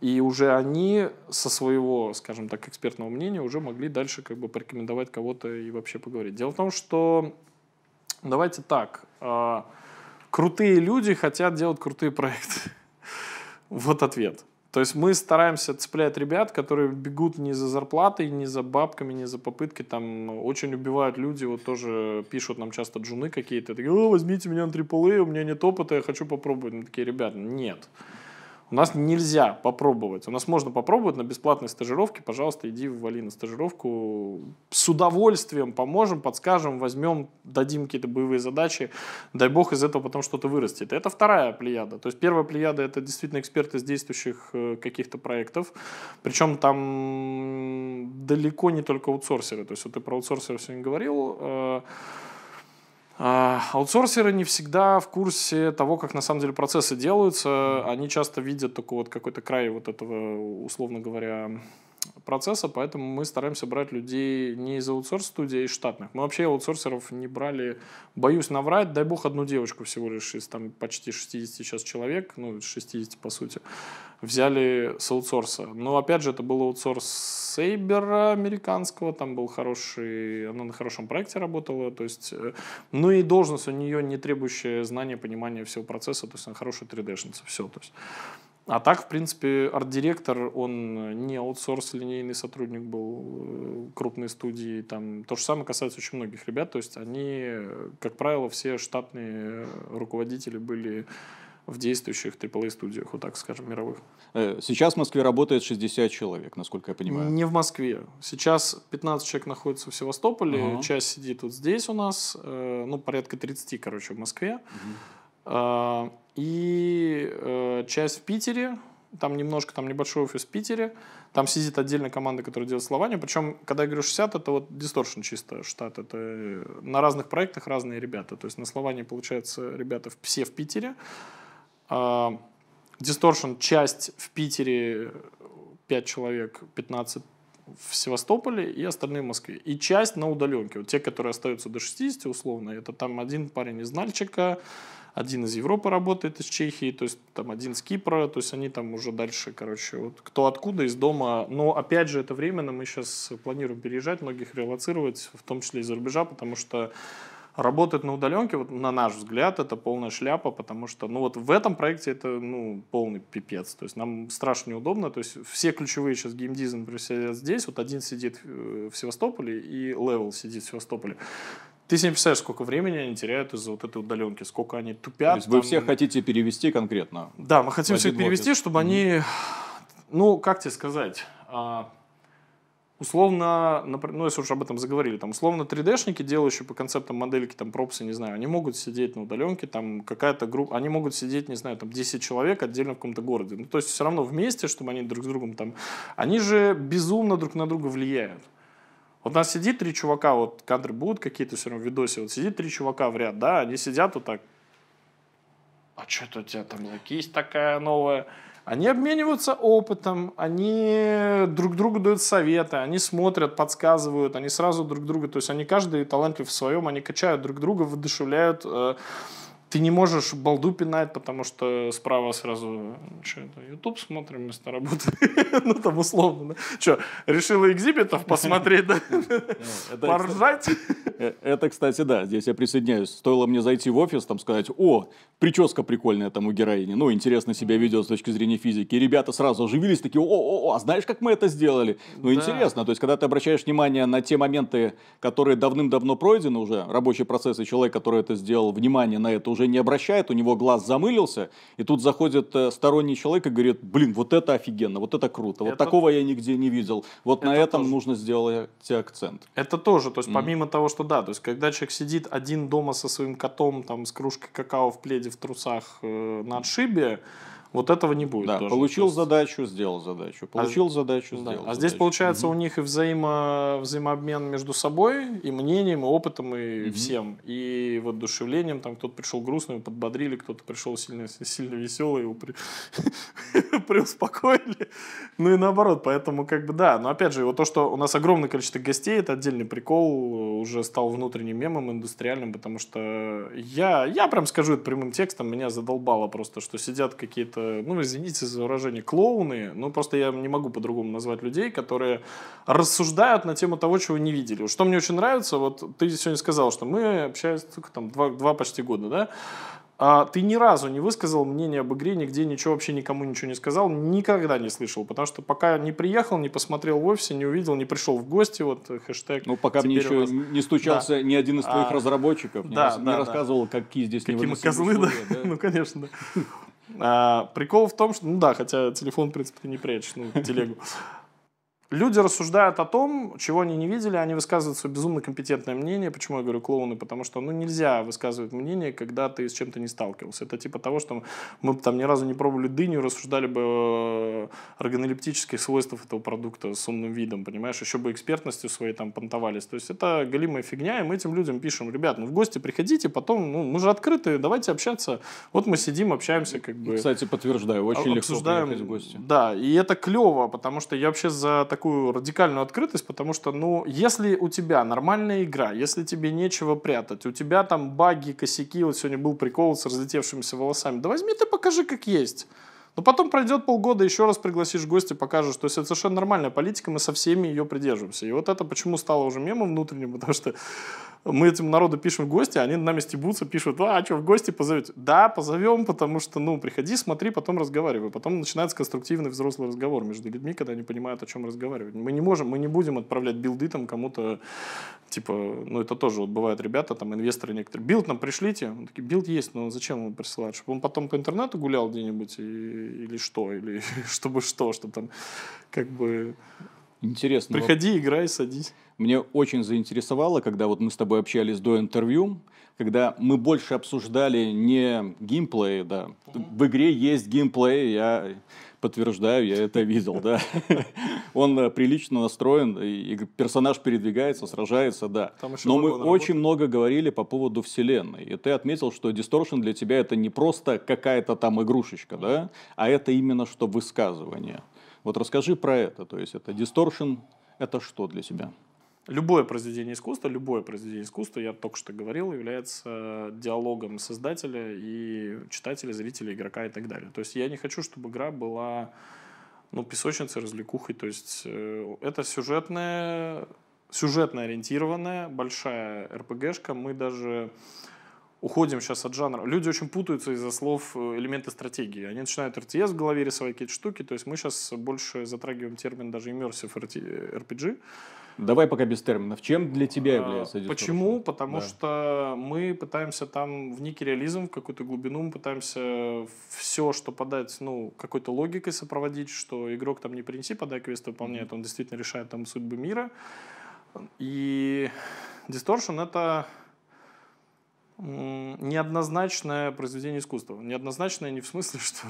и уже они со своего, скажем так, экспертного мнения уже могли дальше как бы порекомендовать кого-то и вообще поговорить. Дело в том, что давайте так, а, крутые люди хотят делать крутые проекты. Вот ответ. То есть мы стараемся цеплять ребят, которые бегут не за зарплатой, не за бабками, не за попытки Там ну, очень убивают люди, вот тоже пишут нам часто джуны какие-то. Такие, возьмите меня на AAA, у меня нет опыта, я хочу попробовать. Мы такие, ребят, нет. У нас нельзя попробовать. У нас можно попробовать на бесплатной стажировке. Пожалуйста, иди в Вали на стажировку. С удовольствием поможем, подскажем, возьмем, дадим какие-то боевые задачи. Дай бог из этого потом что-то вырастет. Это вторая плеяда. То есть первая плеяда — это действительно эксперты из действующих э, каких-то проектов. Причем там далеко не только аутсорсеры. То есть вот ты про аутсорсеров сегодня говорил э, а, аутсорсеры не всегда в курсе того, как на самом деле процессы делаются. Они часто видят такой вот какой-то край вот этого, условно говоря, процесса, поэтому мы стараемся брать людей не из аутсорс-студии, а из штатных. Мы вообще аутсорсеров не брали, боюсь наврать, дай бог одну девочку всего лишь из там почти 60 сейчас человек, ну 60 по сути, взяли с аутсорса. Но опять же это был аутсорс Сейбера американского, там был хороший, она на хорошем проекте работала, то есть, э, ну и должность у нее не требующая знания, понимания всего процесса, то есть она хорошая 3D-шница, все, то есть. А так, в принципе, арт-директор, он э, не аутсорс, линейный сотрудник был э, крупной студии. Там то же самое касается очень многих ребят. То есть они, э, как правило, все штатные руководители были в действующих AAA-студиях, вот так скажем, мировых. Сейчас в Москве работает 60 человек, насколько я понимаю. Не в Москве. Сейчас 15 человек находится в Севастополе, uh -huh. часть сидит вот здесь у нас, ну, порядка 30, короче, в Москве. Uh -huh. А, и э, часть в Питере, там немножко, там небольшой офис в Питере, там сидит отдельная команда, которая делает слование причем, когда я говорю 60, это вот Distortion чисто штат, это э, на разных проектах разные ребята, то есть на Словании, получается, ребята все в Питере, Distortion а, часть в Питере 5 э, человек, 15 в Севастополе и остальные в Москве. И часть на удаленке. Вот те, которые остаются до 60 условно, это там один парень из Нальчика, один из Европы работает из Чехии, то есть там один из Кипра, то есть они там уже дальше, короче, вот кто откуда, из дома. Но опять же, это временно, мы сейчас планируем переезжать, многих релацировать, в том числе из-за рубежа, потому что Работать на удаленке, вот, на наш взгляд, это полная шляпа, потому что ну, вот в этом проекте это ну, полный пипец. То есть нам страшно неудобно. То есть все ключевые сейчас геймдизайнеры сидят здесь. Вот один сидит э, в Севастополе и Левел сидит в Севастополе. Ты себе не представляешь, сколько времени они теряют из-за вот этой удаленки, сколько они тупят. То есть там... вы все хотите перевести конкретно? Да, мы хотим всех перевести, офис. чтобы mm-hmm. они... Ну, как тебе сказать? А, Условно, ну если уж об этом заговорили, там условно 3D-шники, делающие по концептам модельки, там пропсы, не знаю, они могут сидеть на удаленке, там какая-то группа, они могут сидеть, не знаю, там 10 человек отдельно в каком-то городе. Ну то есть все равно вместе, чтобы они друг с другом там, они же безумно друг на друга влияют. Вот у нас сидит три чувака, вот кадры будут какие-то все равно в видосе, вот сидит три чувака в ряд, да, они сидят вот так, а что это у тебя там за кисть такая новая? Они обмениваются опытом, они друг другу дают советы, они смотрят, подсказывают, они сразу друг друга, то есть они каждый талантлив в своем, они качают друг друга, воодушевляют, э, ты не можешь балду пинать, потому что справа сразу, что это, YouTube смотрим вместо работы, ну там условно, да? Что, решила экзибитов посмотреть, да? Ну, Поржать? Э, это, кстати, да, здесь я присоединяюсь. Стоило мне зайти в офис, там сказать, о, прическа прикольная там у героини, ну, интересно себя ведет с точки зрения физики. И ребята сразу оживились, такие, о, о, о, а знаешь, как мы это сделали? Ну, интересно, то есть, когда ты обращаешь внимание на те моменты, которые давным-давно пройдены уже, рабочий процесс, и человек, который это сделал, внимание на это уже уже не обращает, у него глаз замылился, и тут заходит э, сторонний человек и говорит, блин, вот это офигенно, вот это круто, это... вот такого я нигде не видел, вот это на этом тоже. нужно сделать акцент. Это тоже, то есть mm. помимо того, что да, то есть когда человек сидит один дома со своим котом, там, с кружкой какао в пледе, в трусах э, на отшибе, вот этого не будет. Да, тоже. получил есть... задачу, сделал задачу. А получил а, задачу, сделал. Да. А здесь получается угу. у них и взаимо, взаимообмен между собой, и мнением, и опытом, и угу. всем. И вот душевлением, там кто-то пришел грустный, его подбодрили, кто-то пришел сильно, сильно веселый, его при... приуспокоили. Ну и наоборот, поэтому как бы да. Но опять же, вот то, что у нас огромное количество гостей, это отдельный прикол, уже стал внутренним мемом индустриальным, потому что я, я прям скажу это прямым текстом, меня задолбало просто, что сидят какие-то ну, извините за выражение, клоуны, ну просто я не могу по-другому назвать людей, которые рассуждают на тему того, чего не видели. Что мне очень нравится, вот ты сегодня сказал, что мы общаемся только там два, два почти года, да? А ты ни разу не высказал мнение об игре, нигде ничего вообще никому ничего не сказал, никогда не слышал, потому что пока не приехал, не посмотрел в офисе, не увидел, не пришел в гости, вот хэштег. Ну, пока мне еще раз... не стучался да. ни один из твоих а, разработчиков, да, не, да, не да. рассказывал, какие здесь Какие мы козлы, да. да? ну, конечно. Да. А, прикол в том, что, ну да, хотя телефон, в принципе, ты не прячешь, ну, телегу. Люди рассуждают о том, чего они не видели, они высказывают свое безумно компетентное мнение. Почему я говорю клоуны? Потому что ну, нельзя высказывать мнение, когда ты с чем-то не сталкивался. Это типа того, что мы там ни разу не пробовали дыню, рассуждали бы э, органолептических свойств этого продукта с умным видом, понимаешь? Еще бы экспертностью своей там понтовались. То есть это голимая фигня, и мы этим людям пишем, ребят, ну в гости приходите, потом, ну мы же открыты, давайте общаться. Вот мы сидим, общаемся как бы. Кстати, подтверждаю, очень обсуждаем, легко приехать в гости. Да, и это клево, потому что я вообще за так такую радикальную открытость, потому что, ну, если у тебя нормальная игра, если тебе нечего прятать, у тебя там баги, косяки, вот сегодня был прикол с разлетевшимися волосами, да возьми ты покажи, как есть. Но потом пройдет полгода, еще раз пригласишь гостя, покажешь. То есть это совершенно нормальная политика, мы со всеми ее придерживаемся. И вот это почему стало уже мемом внутренним, потому что мы этим народу пишем в гости, они нами стебутся, пишут, а, что, в гости позовете? Да, позовем, потому что, ну, приходи, смотри, потом разговаривай. Потом начинается конструктивный взрослый разговор между людьми, когда они понимают, о чем разговаривать. Мы не можем, мы не будем отправлять билды там кому-то, типа, ну, это тоже вот бывают ребята, там, инвесторы некоторые, билд нам пришлите, он такие, билд есть, но зачем он присылать? Чтобы он потом по интернету гулял где-нибудь и, или что, или чтобы что, что там, как бы... Интересно. Приходи, играй, садись мне очень заинтересовало, когда вот мы с тобой общались до интервью, когда мы больше обсуждали не геймплей, да. mm В игре есть геймплей, я подтверждаю, я это видел, да. Он э, прилично настроен, и персонаж передвигается, сражается, да. Но мы очень много говорили по поводу вселенной. И ты отметил, что Distortion для тебя это не просто какая-то там игрушечка, да, а это именно что высказывание. Вот расскажи про это. То есть это Distortion, это что для тебя? Любое произведение искусства, любое произведение искусства, я только что говорил, является диалогом создателя и читателя, зрителя, игрока и так далее. То есть я не хочу, чтобы игра была ну, песочницей, развлекухой. То есть э, это сюжетная, сюжетно ориентированная большая РПГшка. Мы даже уходим сейчас от жанра. Люди очень путаются из-за слов э, элементы стратегии. Они начинают RTS в голове рисовать какие-то штуки. То есть мы сейчас больше затрагиваем термин даже immersive RPG Давай пока без терминов. Чем для тебя а, является дисторшн? Почему? Потому да. что мы пытаемся там вникнуть реализм, в какую-то глубину, мы пытаемся все, что подать, ну, какой-то логикой сопроводить, что игрок там не принеси, подай квест, выполняет, он действительно решает там судьбы мира. И дисторшн — это неоднозначное произведение искусства. Неоднозначное не в смысле, что...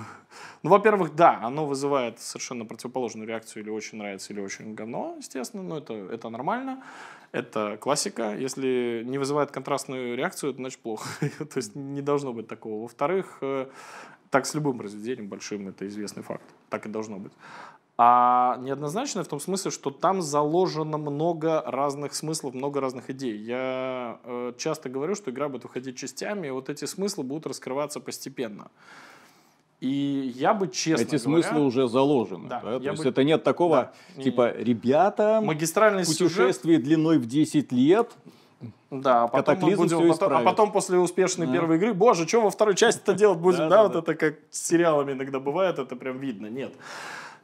Ну, во-первых, да, оно вызывает совершенно противоположную реакцию, или очень нравится, или очень говно, естественно, но это, это нормально, это классика. Если не вызывает контрастную реакцию, это значит плохо. То есть не должно быть такого. Во-вторых, э, так с любым произведением большим, это известный факт. Так и должно быть а неоднозначное в том смысле, что там заложено много разных смыслов, много разных идей. Я э, часто говорю, что игра будет выходить частями, и вот эти смыслы будут раскрываться постепенно. И я бы честно Эти говоря, смыслы уже заложены. Да, да? То есть бы... это нет такого да, типа не... «ребята, Магистральный путешествие сюжет... длиной в 10 лет». Да, а потом, мы будем, потом, а потом после успешной а. первой игры, боже, что во второй части-то делать будем, да, вот это как с сериалами иногда бывает, это прям видно, нет.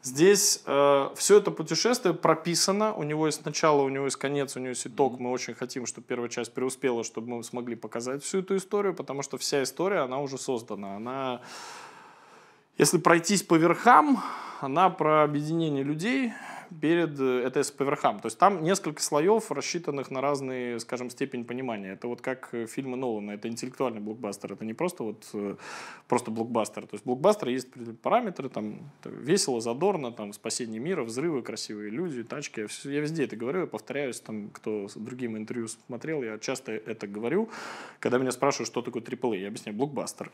Здесь э, все это путешествие прописано, у него есть начало, у него есть конец, у него есть итог. Мы очень хотим, чтобы первая часть преуспела, чтобы мы смогли показать всю эту историю, потому что вся история, она уже создана. Она, если пройтись по верхам, она про объединение людей, перед э, ЭТС по верхам. То есть там несколько слоев, рассчитанных на разные, скажем, степень понимания. Это вот как э, фильмы Нолана, это интеллектуальный блокбастер, это не просто вот э, просто блокбастер. То есть блокбастер есть параметры, там весело, задорно, там спасение мира, взрывы, красивые люди, тачки. Я, я везде это говорю, я повторяюсь, там кто с другим интервью смотрел, я часто это говорю, когда меня спрашивают, что такое AAA, я объясняю, блокбастер.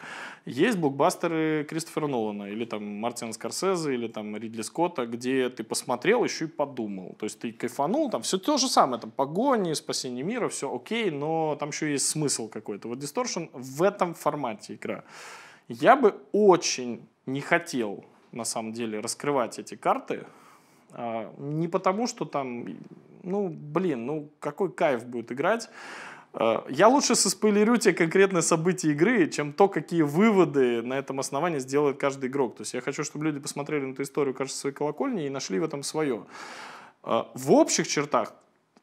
Есть блокбастеры Кристофера Нолана или там Мартина Скорсезе или там Ридли Скотта, где ты посмотрел еще и подумал. То есть ты кайфанул, там все то же самое, там погони, спасение мира, все окей, но там еще есть смысл какой-то. Вот Distortion в этом формате игра. Я бы очень не хотел, на самом деле, раскрывать эти карты, а, не потому, что там, ну, блин, ну, какой кайф будет играть Э, я лучше соспойлерю тебе конкретные события игры, чем то, какие выводы на этом основании сделает каждый игрок. То есть я хочу, чтобы люди посмотрели на эту историю, кажется, своей колокольни и нашли в этом свое. Э, в общих чертах,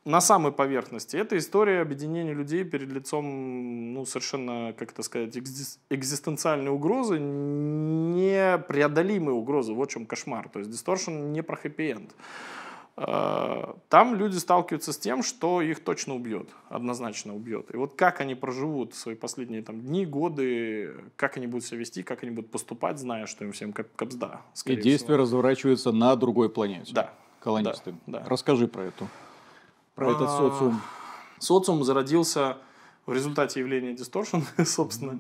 на самой поверхности, это история объединения людей перед лицом, ну, совершенно, как это сказать, экзистенциальной угрозы, непреодолимой угрозы. Вот в чем кошмар. То есть Distortion не про хэппи-энд. Э, там люди сталкиваются с тем, что их точно убьет, однозначно убьет. И вот как они проживут свои последние там, дни, годы, как они будут себя вести, как они будут поступать, зная, что им всем капсда. И действия всего. разворачиваются на другой планете. Да. Колонисты. Да, да. Расскажи про эту, про а, этот социум. Социум зародился в результате явления дисторшн, собственно.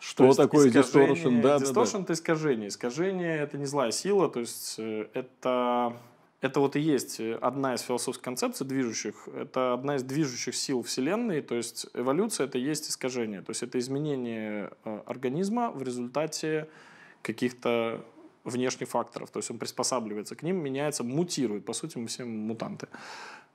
Что есть такое дисторшн? Да, дисторшн да, да. это искажение. Искажение это не злая сила, то есть э, это это вот и есть э, одна из философских концепций движущих. Это одна из движущих сил Вселенной. То есть эволюция — это и есть искажение. То есть это изменение э, организма в результате каких-то внешних факторов. То есть он приспосабливается к ним, меняется, мутирует. По сути, мы все мутанты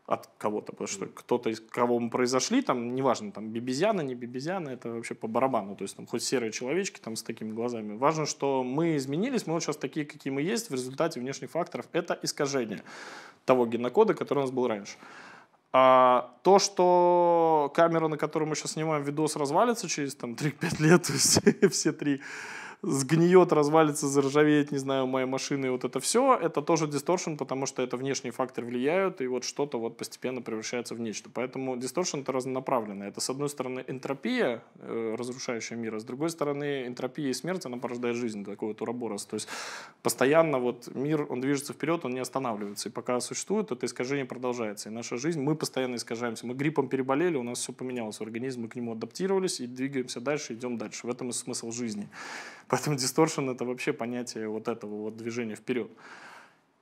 от кого-то, потому что кто-то из кого мы произошли, там, неважно, там, бибизяна, не бибизяна, это вообще по барабану, то есть там хоть серые человечки там с такими глазами. Важно, что мы изменились, мы вот сейчас такие, какие мы есть, в результате внешних факторов это искажение того генокода, который у нас был раньше. А то, что камера, на которой мы сейчас снимаем видос, развалится через там 3-5 лет, то есть все три сгниет, развалится, заржавеет, не знаю, моя машина и вот это все, это тоже дисторшн, потому что это внешние факторы влияют, и вот что-то вот постепенно превращается в нечто. Поэтому дисторшн это разнонаправленное. Это, с одной стороны, энтропия, э, разрушающая мир, а с другой стороны, энтропия и смерть, она порождает жизнь, такой вот уроборос. То есть постоянно вот мир, он движется вперед, он не останавливается. И пока существует, это искажение продолжается. И наша жизнь, мы постоянно искажаемся. Мы гриппом переболели, у нас все поменялось в организме, мы к нему адаптировались и двигаемся дальше, идем дальше. В этом и смысл жизни. Поэтому дисторшн — это вообще понятие вот этого вот движения вперед.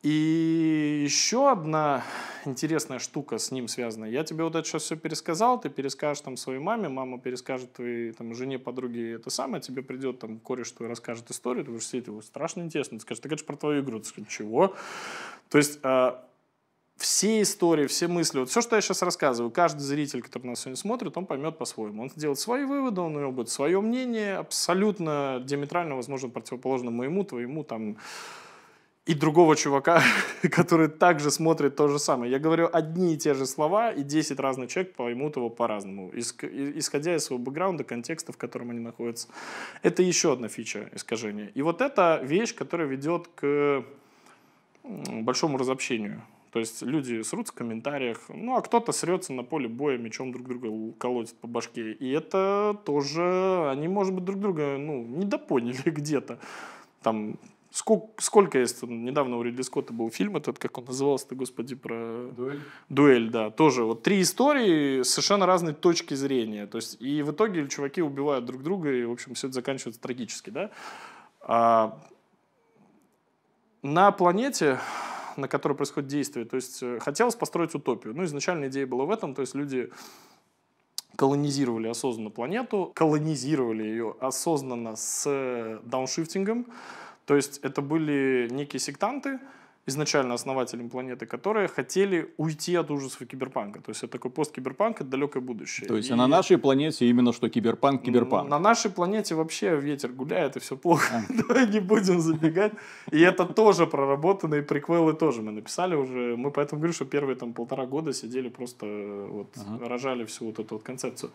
И еще одна интересная штука с ним связана. Я тебе вот это сейчас все пересказал, ты перескажешь там своей маме, мама перескажет твоей там, жене, подруге это самое, тебе придет там кореш твой, расскажет историю, ты будешь сидеть, его страшно интересно, ты скажешь, так это же про твою игру. Ты скажешь, чего? То есть а, все истории, все мысли, вот все, что я сейчас рассказываю, каждый зритель, который нас сегодня смотрит, он поймет по-своему. Он сделает свои выводы, он у него будет свое мнение, абсолютно диаметрально, возможно, противоположно моему, твоему, там, и другого чувака, который также смотрит то же самое. Я говорю одни и те же слова, и 10 разных человек поймут его по-разному, исходя из своего бэкграунда, контекста, в котором они находятся. Это еще одна фича искажения. И вот это вещь, которая ведет к большому разобщению то есть люди срутся в комментариях, ну а кто-то срется на поле боя, мечом друг друга колотит по башке. И это тоже, они, может быть, друг друга, ну, недопоняли где-то. Там сколько, сколько есть, недавно у Ридли Скотта был фильм этот, как он назывался-то, господи, про... Дуэль? Дуэль, да, тоже. Вот три истории совершенно разной точки зрения. То есть, и в итоге чуваки убивают друг друга, и, в общем, все это заканчивается трагически, да. А... На планете на которой происходит действие. То есть э, хотелось построить утопию. Ну, изначально идея была в этом, то есть люди колонизировали осознанно планету, колонизировали ее осознанно с э, дауншифтингом, то есть это были некие сектанты, изначально основателем планеты, которые хотели уйти от ужасов киберпанка. То есть это такой посткиберпанк киберпанка, далекое будущее. То есть и... на нашей планете именно что киберпанк, киберпанк. На нашей планете вообще ветер гуляет и все плохо. А. Давай не будем забегать. И это тоже проработано, и приквелы тоже мы написали уже. Мы поэтому говорю, что первые там полтора года сидели просто вот рожали всю вот эту вот концепцию.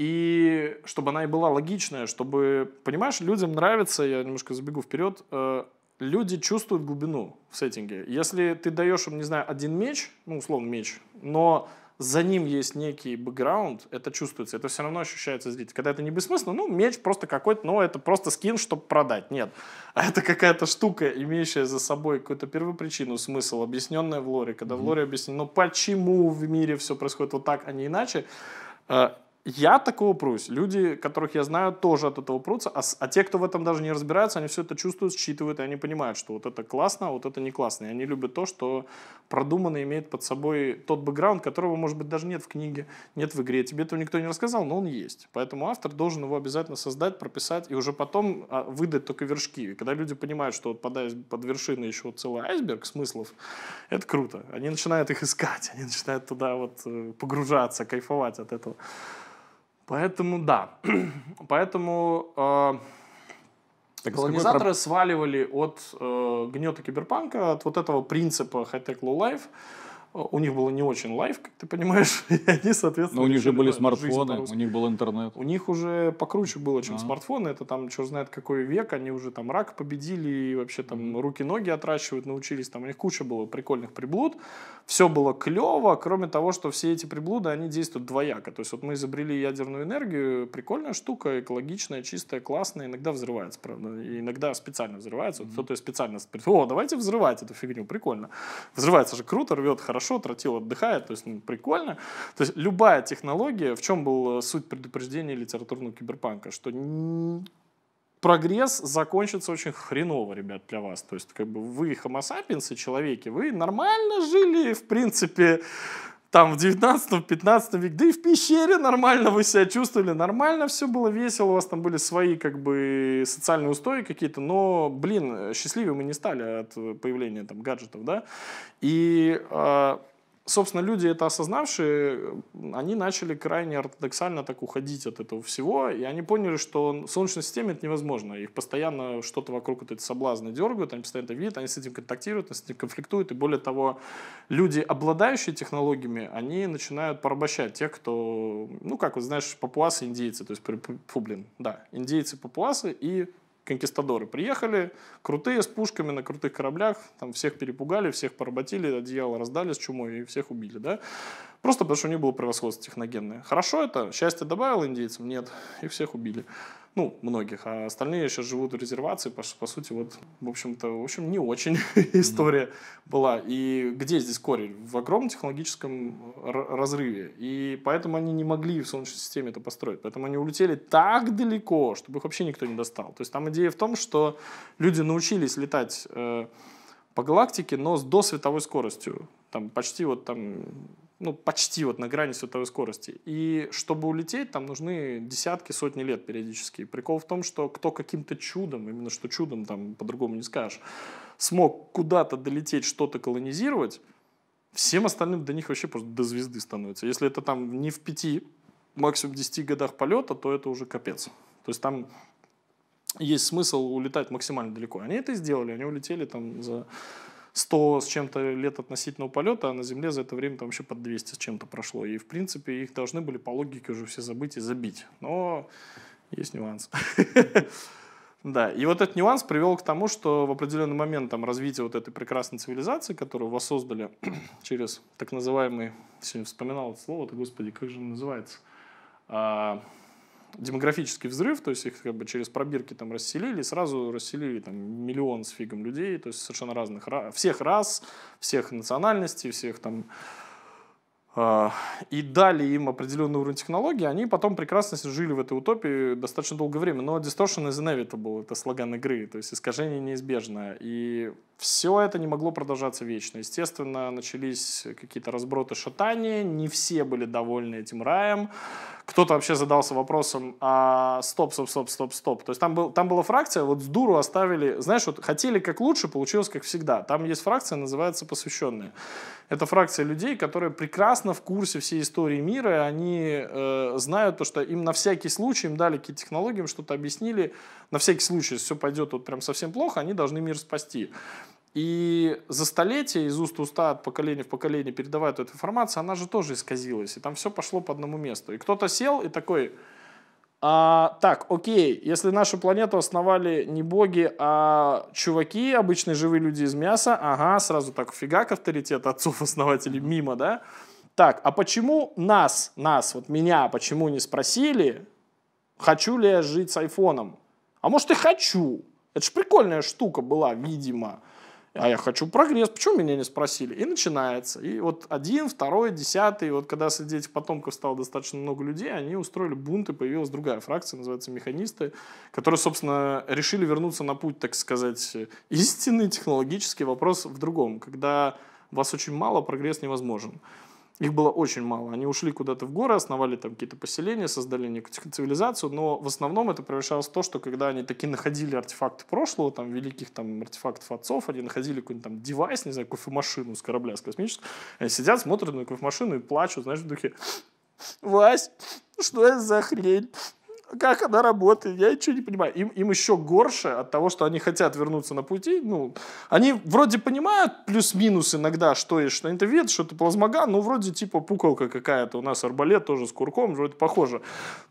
И чтобы она и была логичная, чтобы, понимаешь, людям нравится, я немножко забегу вперед, э, люди чувствуют глубину в сеттинге. Если ты даешь им, не знаю, один меч, ну, условно, меч, но за ним есть некий бэкграунд, это чувствуется, это все равно ощущается зритель. Когда это не бессмысленно, ну, меч просто какой-то, ну, это просто скин, чтобы продать. Нет. А это какая-то штука, имеющая за собой какую-то первопричину, смысл, объясненная в лоре. Когда mm-hmm. в лоре объяснено, ну, почему в мире все происходит вот так, а не иначе, э, я такого прусь. Люди, которых я знаю, тоже от этого прутся. А, а те, кто в этом даже не разбираются, они все это чувствуют, считывают, и они понимают, что вот это классно, а вот это не классно. И они любят то, что продуманно имеет под собой тот бэкграунд, которого, может быть, даже нет в книге, нет в игре. Тебе этого никто не рассказал, но он есть. Поэтому автор должен его обязательно создать, прописать и уже потом а, выдать только вершки. И когда люди понимают, что вот под, под вершиной еще целый айсберг смыслов, это круто. Они начинают их искать, они начинают туда вот э, погружаться, кайфовать от этого. Поэтому да. Поэтому э, колонизаторы какой... сваливали от э, гнета киберпанка, от вот этого принципа high-tech low-life, а, у них было не очень лайф, как ты понимаешь, и они, соответственно... Но у них же были смартфоны, у них был интернет. У них уже покруче было, чем а. смартфоны, это там, черт знает какой век, они уже там рак победили, и вообще там руки-ноги отращивают, научились, там у них куча было прикольных приблуд, все было клево, кроме того, что все эти приблуды, они действуют двояко, то есть вот мы изобрели ядерную энергию, прикольная штука, экологичная, чистая, классная, иногда взрывается, правда, и иногда специально взрывается, mm-hmm. кто-то специально, о, давайте взрывать эту фигню, прикольно, взрывается же круто, рвет, хорошо, хорошо, тротил отдыхает, то есть ну, прикольно. То есть любая технология, в чем была суть предупреждения литературного киберпанка, что прогресс закончится очень хреново, ребят, для вас. То есть, как бы вы, хомо sapiens, человеки, вы нормально жили, в принципе, там в 19 в 15 веке, да и в пещере нормально вы себя чувствовали, нормально все было весело, у вас там были свои как бы социальные устои какие-то, но, блин, счастливее мы не стали от э, появления там гаджетов, да, и э, собственно, люди, это осознавшие, э, они начали крайне ортодоксально так уходить от этого всего, и они поняли, что в Солнечной системе это невозможно. Их постоянно что-то вокруг вот эти соблазны дергают, они постоянно это видят, они с этим контактируют, они с этим конфликтуют, и более того, люди, обладающие технологиями, они начинают порабощать тех, кто, ну, как вот, знаешь, папуасы, индейцы, то есть, фу, блин, да, индейцы, папуасы и конкистадоры приехали, крутые, с пушками, на крутых кораблях, там всех перепугали, всех поработили, одеяло раздали с чумой и всех убили, да? Просто потому, что у них было превосходство техногенное. Хорошо это? Счастье добавило индейцам? Нет. их всех убили ну, многих, а остальные сейчас живут в резервации, по, по сути, вот, в общем-то, в общем, не очень mm-hmm. история была. И где здесь корень? В огромном технологическом э, разрыве. И поэтому они не могли в Солнечной системе это построить. Поэтому они улетели так далеко, чтобы их вообще никто не достал. То есть там идея в том, что люди научились летать э, по галактике, но с досветовой скоростью. Там почти вот там ну, почти вот на грани световой скорости. И чтобы улететь, там нужны десятки, сотни лет периодически. Прикол в том, что кто каким-то чудом, именно что чудом, там по-другому не скажешь, смог куда-то долететь, что-то колонизировать, всем остальным до них вообще просто до звезды становится. Если это там не в пяти, максимум десяти годах полета, то это уже капец. То есть там есть смысл улетать максимально далеко. Они это и сделали, они улетели там за 100 с чем-то лет относительного полета, а на Земле за это время там вообще под 200 с чем-то прошло. И, в принципе, их должны были по логике уже все забыть и забить. Но есть нюанс. Да, и вот этот нюанс привел к тому, что в определенный момент там развития вот этой прекрасной цивилизации, которую воссоздали через так называемый, сегодня вспоминал это слово, то господи, как же он называется, а, демографический взрыв, то есть их как бы через пробирки там расселили, сразу расселили там миллион с фигом людей, то есть совершенно разных, всех рас, всех национальностей, всех там а, и дали им определенный уровень технологий, они потом прекрасно жили в этой утопии достаточно долгое время. Но distortion is inevitable — это слоган игры, то есть искажение неизбежно. И все это не могло продолжаться вечно. Естественно, начались какие-то разброты, шатания, не все были довольны этим раем. Кто-то вообще задался вопросом, а стоп, стоп, стоп, стоп, стоп. То есть там, был, там была фракция, вот с дуру оставили, знаешь, вот хотели как лучше, получилось как всегда. Там есть фракция, называется «Посвященные». Это фракция людей, которые прекрасно в курсе всей истории мира, они э, знают то, что им на всякий случай, им дали какие-то технологии, им что-то объяснили, на всякий случай, если все пойдет вот прям совсем плохо, они должны мир спасти. И за столетия из уст в уста, от поколения в поколение передавая эту информацию, она же тоже исказилась, и там все пошло по одному месту. И кто-то сел и такой, а, так, окей, если нашу планету основали не боги, а чуваки, обычные живые люди из мяса, ага, сразу так фигак авторитет отцов-основателей мимо, да? Так, а почему нас, нас, вот меня, почему не спросили, хочу ли я жить с айфоном? А может и хочу. Это же прикольная штука была, видимо. А я хочу прогресс, почему меня не спросили? И начинается. И вот один, второй, десятый, вот когда среди этих потомков стало достаточно много людей, они устроили бунт, и появилась другая фракция, называется «Механисты», которые, собственно, решили вернуться на путь, так сказать, истинный технологический вопрос в другом, когда вас очень мало, прогресс невозможен. Их было очень мало. Они ушли куда-то в горы, основали там какие-то поселения, создали некую цивилизацию, но в основном это превращалось в то, что когда они такие находили артефакты прошлого, там, великих там артефактов отцов, они находили какой-нибудь там девайс, не знаю, кофемашину с корабля, с космического, они сидят, смотрят на кофемашину и плачут, знаешь, в духе «Вась, что это за хрень?» как она работает, я ничего не понимаю. Им, им еще горше от того, что они хотят вернуться на пути. Ну, они вроде понимают плюс-минус иногда, что есть, что это вид, что это плазмоган, ну, вроде типа пуколка какая-то, у нас арбалет тоже с курком, вроде похоже.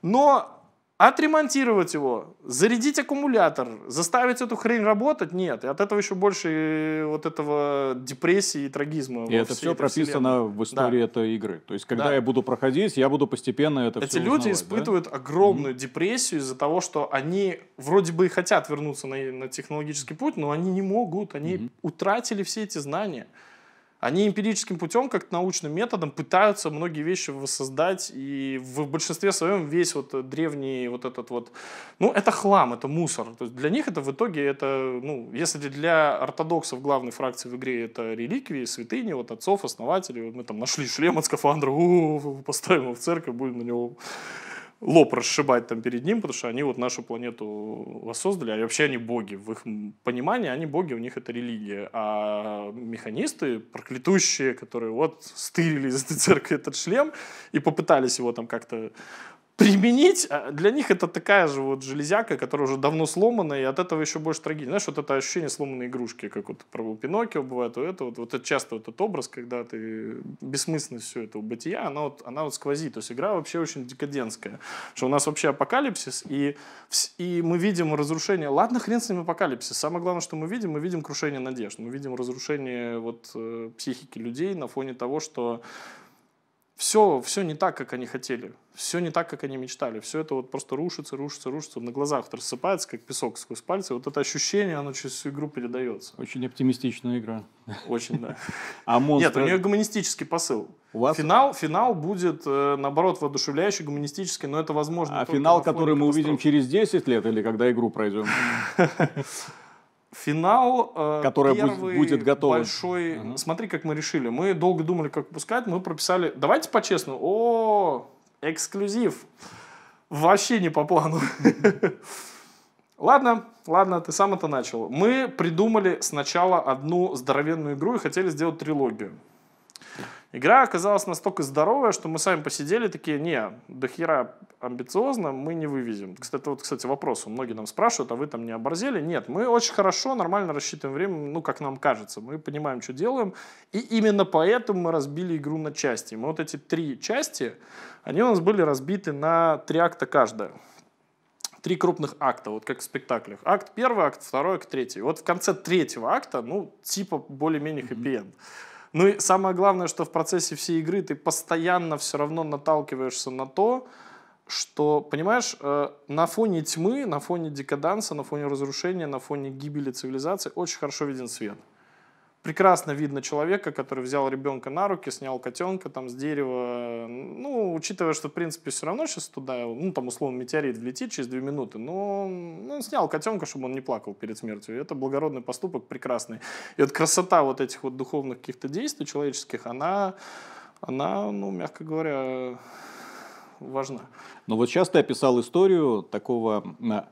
Но отремонтировать его, зарядить аккумулятор, заставить эту хрень работать, нет. И от этого еще больше э, вот этого депрессии и трагизма. И это все прописано вселенной. в истории да. этой игры. То есть, когда да. я буду проходить, я буду постепенно это Эти все люди испытывают да? огромную mm-hmm. депрессию из-за того, что они вроде бы и хотят вернуться на, на технологический путь, но они не могут, они mm-hmm. утратили все эти знания они эмпирическим путем, как научным методом, пытаются многие вещи воссоздать, и в большинстве своем весь вот древний вот этот вот, ну, это хлам, это мусор. То есть для них это в итоге, это, ну, если для ортодоксов главной фракции в игре это реликвии, святыни, вот отцов, основателей, вот мы там нашли шлем от скафандра, у -у -у, поставим его в церковь, будем на него лоб расшибать там перед ним, потому что они вот нашу планету воссоздали, а вообще они боги. В их понимании они боги, у них это религия. А механисты, проклятущие, которые вот стырили из этой церкви этот шлем и попытались его там как-то применить, а для них это такая же вот железяка, которая уже давно сломана, и от этого еще больше трагедии. Знаешь, вот это ощущение сломанной игрушки, как вот про Пиноккио бывает, вот это вот, вот это часто вот этот образ, когда ты бессмысленность все этого бытия, она вот, она вот сквозит. То есть игра вообще очень декадентская, что у нас вообще апокалипсис, и, и мы видим разрушение. Ладно, хрен с ним апокалипсис. Самое главное, что мы видим, мы видим крушение надежд, мы видим разрушение вот э, психики людей на фоне того, что все, все не так, как они хотели, все не так, как они мечтали, все это вот просто рушится, рушится, рушится, на глазах рассыпается, как песок сквозь пальцы, вот это ощущение, оно через всю игру передается. Очень оптимистичная игра. Очень, да. А монстр... Нет, у нее гуманистический посыл. У вас... финал, финал будет, э, наоборот, воодушевляющий, гуманистический, но это возможно. А финал, который мы увидим через 10 лет или когда игру пройдем? Финал который э, Которая первый будет готов, большой. Угу. Смотри, как мы решили. Мы долго думали, как пускать. Мы прописали. Давайте по-честному. О, эксклюзив. Вообще не по плану. Ладно, ладно, ты сам это начал. Мы придумали сначала одну здоровенную игру и хотели сделать трилогию. Игра оказалась настолько здоровая, что мы сами посидели такие, не, до хера амбициозно мы не вывезем. Кстати, вот, кстати, вопрос, многие нам спрашивают, а вы там не оборзели? Нет, мы очень хорошо, нормально рассчитываем время, ну, как нам кажется. Мы понимаем, что делаем, и именно поэтому мы разбили игру на части. Мы вот эти три части, они у нас были разбиты на три акта каждая три крупных акта, вот как в спектаклях. Акт первый, акт второй, акт третий. Вот в конце третьего акта, ну, типа более-менее хэппи-энд. Mm-hmm. Ну и самое главное, что в процессе всей игры ты постоянно все равно наталкиваешься на то, что, понимаешь, э, на фоне тьмы, на фоне декаданса, на фоне разрушения, на фоне гибели цивилизации очень хорошо виден свет прекрасно видно человека, который взял ребенка на руки, снял котенка там с дерева. Ну, учитывая, что, в принципе, все равно сейчас туда, ну, там, условно, метеорит влетит через две минуты, но он, ну, он снял котенка, чтобы он не плакал перед смертью. И это благородный поступок, прекрасный. И вот красота вот этих вот духовных каких-то действий человеческих, она, она, ну, мягко говоря, важна. Но ну, вот сейчас ты описал историю такого а,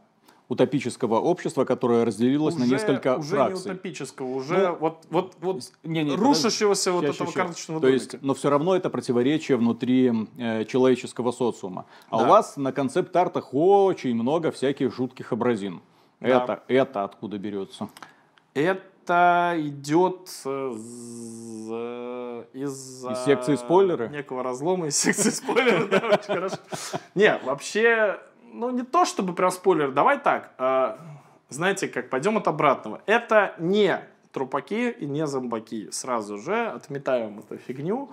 утопического общества, которое разделилось уже, на несколько уже фракций. Ну, уже не утопического, уже ну, вот, вот, вот не, не, рушащегося вот этого еще. карточного То есть, но все равно это противоречие внутри э, человеческого социума. А да. у вас на концепт-артах очень много всяких жутких образин. Да. Это, это откуда берется? Это идет э, из... Э, из секции спойлеры? Некого разлома из секции спойлеры, да, очень хорошо. Не, вообще ну не то чтобы прям спойлер, давай так, э, знаете как, пойдем от обратного. Это не трупаки и не зомбаки, сразу же отметаем эту фигню.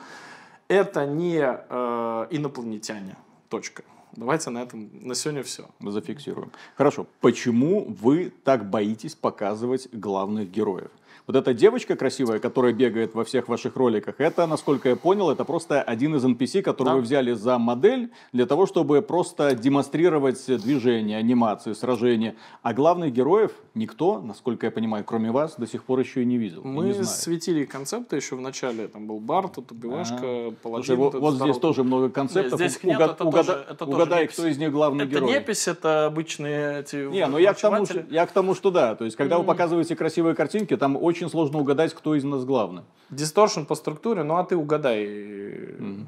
Это не э, инопланетяне, точка. Давайте на этом на сегодня все. Зафиксируем. Хорошо. Почему вы так боитесь показывать главных героев? Вот эта девочка красивая, которая бегает во всех ваших роликах, это, насколько я понял, это просто один из NPC, который да. вы взяли за модель для того, чтобы просто демонстрировать движение, анимацию, сражение. А главных героев никто, насколько я понимаю, кроме вас, до сих пор еще и не видел. Мы не светили концепты еще в начале. Там был бар, тут убивашка, а-га. вот, вот здесь здоров... тоже много концептов. Нет, здесь нет, это угада... тоже, это угадай, тоже кто из них главный это герой. Это непись, это обычные эти... Не, ну я к, тому, я к тому, что да. То есть, когда mm. вы показываете красивые картинки, там очень очень сложно угадать, кто из нас главный. Дисторшн по структуре, ну а ты угадай. Mm-hmm.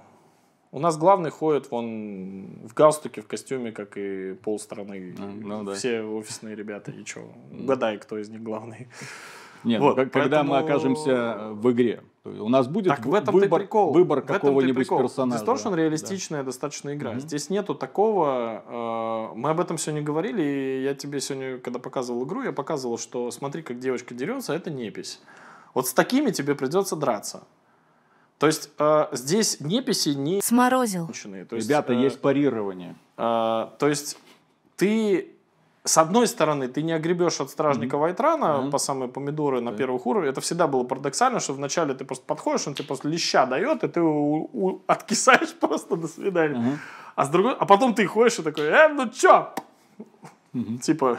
У нас главный ходит вон в галстуке, в костюме, как и полстраны. Mm, ну, да. Все офисные ребята, и чё? Угадай, кто из них главный. Нет, вот, когда поэтому... мы окажемся э, в игре. У нас будет так в этом выбор, выбор какого-нибудь персонажа. Distortion реалистичная да. достаточно игра. Mm-hmm. Здесь нету такого... Э, мы об этом сегодня говорили, и я тебе сегодня, когда показывал игру, я показывал, что смотри, как девочка дерется, это непись. Вот с такими тебе придется драться. То есть э, здесь неписи не... Сморозил. То есть, Ребята, э, есть парирование. то есть ты с одной стороны, ты не огребешь от стражника mm-hmm. Вайтрана mm-hmm. по самые помидоры на yeah. первых уровнях. Это всегда было парадоксально, что вначале ты просто подходишь, он тебе просто леща дает, и ты у- у- откисаешь просто до свидания. Mm-hmm. А, с другой... а потом ты ходишь и такой, э, ну чё? Mm-hmm. Типа,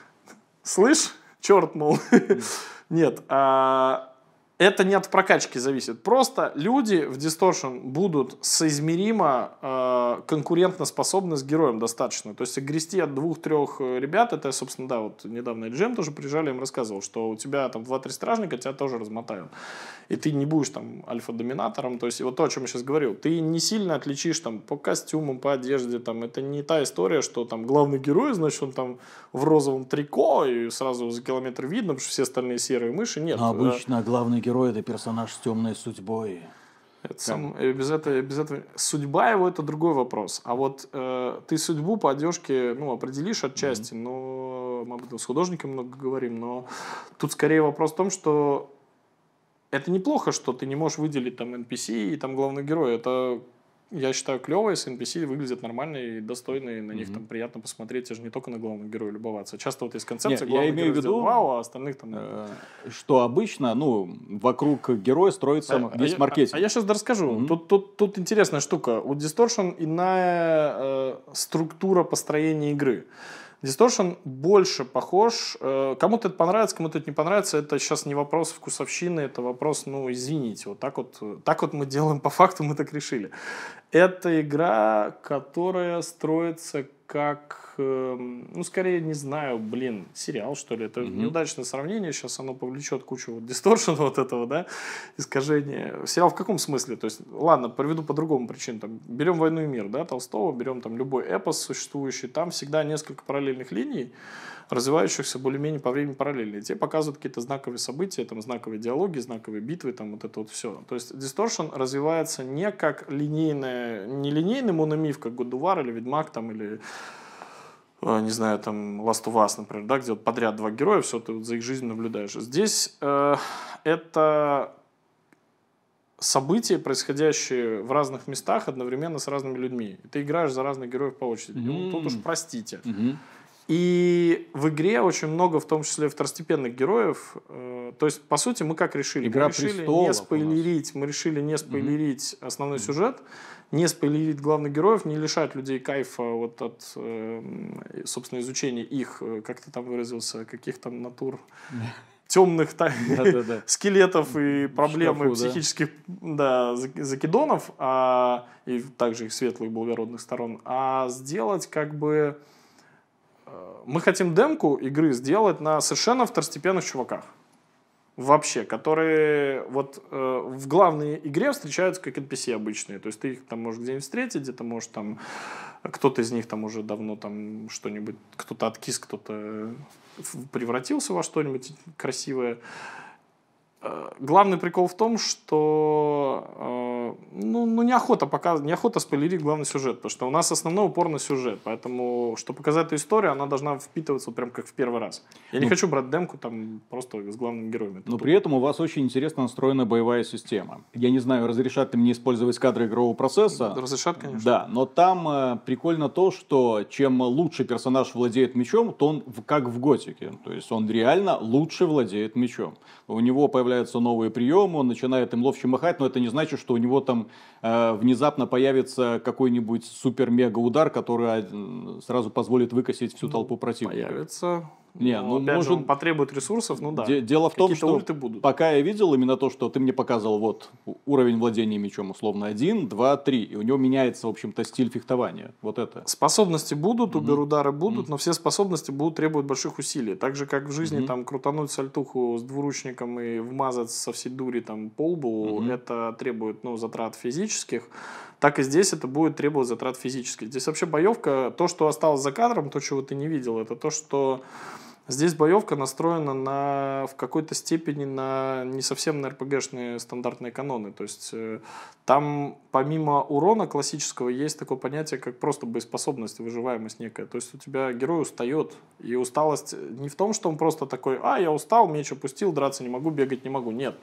слышь, черт, мол. Mm-hmm. Нет, а это не от прокачки зависит. Просто люди в Distortion будут соизмеримо э, конкурентоспособны с героем достаточно. То есть грести от двух-трех э, ребят, это, собственно, да, вот недавно Джем тоже приезжали, им рассказывал, что у тебя там два-три стражника, тебя тоже размотают. И ты не будешь там альфа-доминатором. То есть вот то, о чем я сейчас говорил. Ты не сильно отличишь там по костюмам, по одежде. Там, это не та история, что там главный герой, значит, он там в розовом трико и сразу за километр видно, потому что все остальные серые мыши. Нет. Но обычно э, главный герой герой – это персонаж с темной судьбой. Это сам, э, без, этого, без этого. Судьба его это другой вопрос. А вот э, ты судьбу по одежке ну, определишь отчасти, mm-hmm. но мы об этом с художником много говорим. Но тут скорее вопрос в том, что это неплохо, что ты не можешь выделить там NPC и там главного героя. Это я считаю, клевые, с NPC выглядят нормально и достойные, на mm-hmm. них там приятно посмотреть, же не только на главного героя любоваться. Часто вот есть концепция Нет, я имею в виду, вау, а остальных там... Э, что обычно, ну, вокруг героя строится а, а весь а, маркетинг. А, я сейчас расскажу. Тут, тут, интересная штука. У Distortion иная э, структура построения игры. Дисторшн больше похож. Э, кому-то это понравится, кому-то это не понравится. Это сейчас не вопрос вкусовщины, это вопрос, ну, извините, вот так вот, так вот мы делаем по факту, мы так решили. Это игра, которая строится как, эм, ну, скорее, не знаю, блин, сериал, что ли. Это угу. неудачное сравнение, сейчас оно повлечет кучу вот дисторшена вот этого, да, искажения. Сериал в каком смысле? То есть, ладно, приведу по другому причине. Там, берем «Войну и мир», да, Толстого, берем там любой эпос существующий, там всегда несколько параллельных линий, развивающихся более-менее по времени параллельно. И тебе показывают какие-то знаковые события, там, знаковые диалоги, знаковые битвы, там, вот это вот все. То есть Distortion развивается не как линейная, не линейный мономиф, как Годувар или Ведьмак, там, или а, не знаю, там, Last of Us, например, да, где вот подряд два героя, все, ты вот за их жизнь наблюдаешь. Здесь э, это события, происходящие в разных местах одновременно с разными людьми. И ты играешь за разных героев по очереди. Mm-hmm. тут уж простите. Mm-hmm. И в игре очень много, в том числе второстепенных героев. Э, то есть, по сути, мы как решили? Игра мы решили не спойлерить, мы решили не спойлерить mm-hmm. основной mm-hmm. сюжет, не спойлерить главных героев, не лишать людей кайфа вот от, э, собственно, изучения их, э, как ты там выразился, каких там натур темных скелетов и проблемы психических закидонов, а, и также их светлых благородных сторон, а сделать как бы Э, мы хотим демку игры сделать на совершенно второстепенных чуваках. Вообще, которые вот э, в главной игре встречаются как NPC обычные. То есть ты их там можешь где-нибудь встретить, где-то можешь там... Кто-то из них там уже давно там что-нибудь... Кто-то откис, кто-то э, превратился во что-нибудь красивое. Э, главный прикол в том, что... Э, ну, ну неохота показывать, неохота спойлерить главный сюжет, потому что у нас основной упор на сюжет, поэтому, чтобы показать эту историю, она должна впитываться прям как в первый раз. Я ну, не хочу брать демку там просто с главным героем. но тупо. при этом у вас очень интересно настроена боевая система. Я не знаю, разрешат ли мне использовать кадры игрового процесса. Разрешат, конечно. Да, но там э, прикольно то, что чем лучше персонаж владеет мечом, то он в, как в готике. То есть он реально лучше владеет мечом. У него появляются новые приемы, он начинает им ловче махать, но это не значит, что у него него там э, внезапно появится какой-нибудь супер-мега удар, который э, сразу позволит выкосить всю ну, толпу противника. Появится. Не, ну, ну опять может... же, он потребует ресурсов, ну да. Де- дело в том, что ульты будут. пока я видел именно то, что ты мне показывал, вот, уровень владения мечом условно 1, 2, 3, и у него меняется, в общем-то, стиль фехтования, вот это. Способности будут, mm-hmm. убер-удары будут, mm-hmm. но все способности будут требовать больших усилий. Так же, как в жизни, mm-hmm. там, крутануть сальтуху с двуручником и вмазать со всей дури, там, полбу, mm-hmm. это требует, ну, затрат физических, так и здесь это будет требовать затрат физических. Здесь вообще боевка, то, что осталось за кадром, то, чего ты не видел, это то, что Здесь боевка настроена на, в какой-то степени на не совсем на РПГшные стандартные каноны. То есть э, там помимо урона классического есть такое понятие, как просто боеспособность, выживаемость некая. То есть у тебя герой устает. И усталость не в том, что он просто такой, а, я устал, меч опустил, драться не могу, бегать не могу. Нет.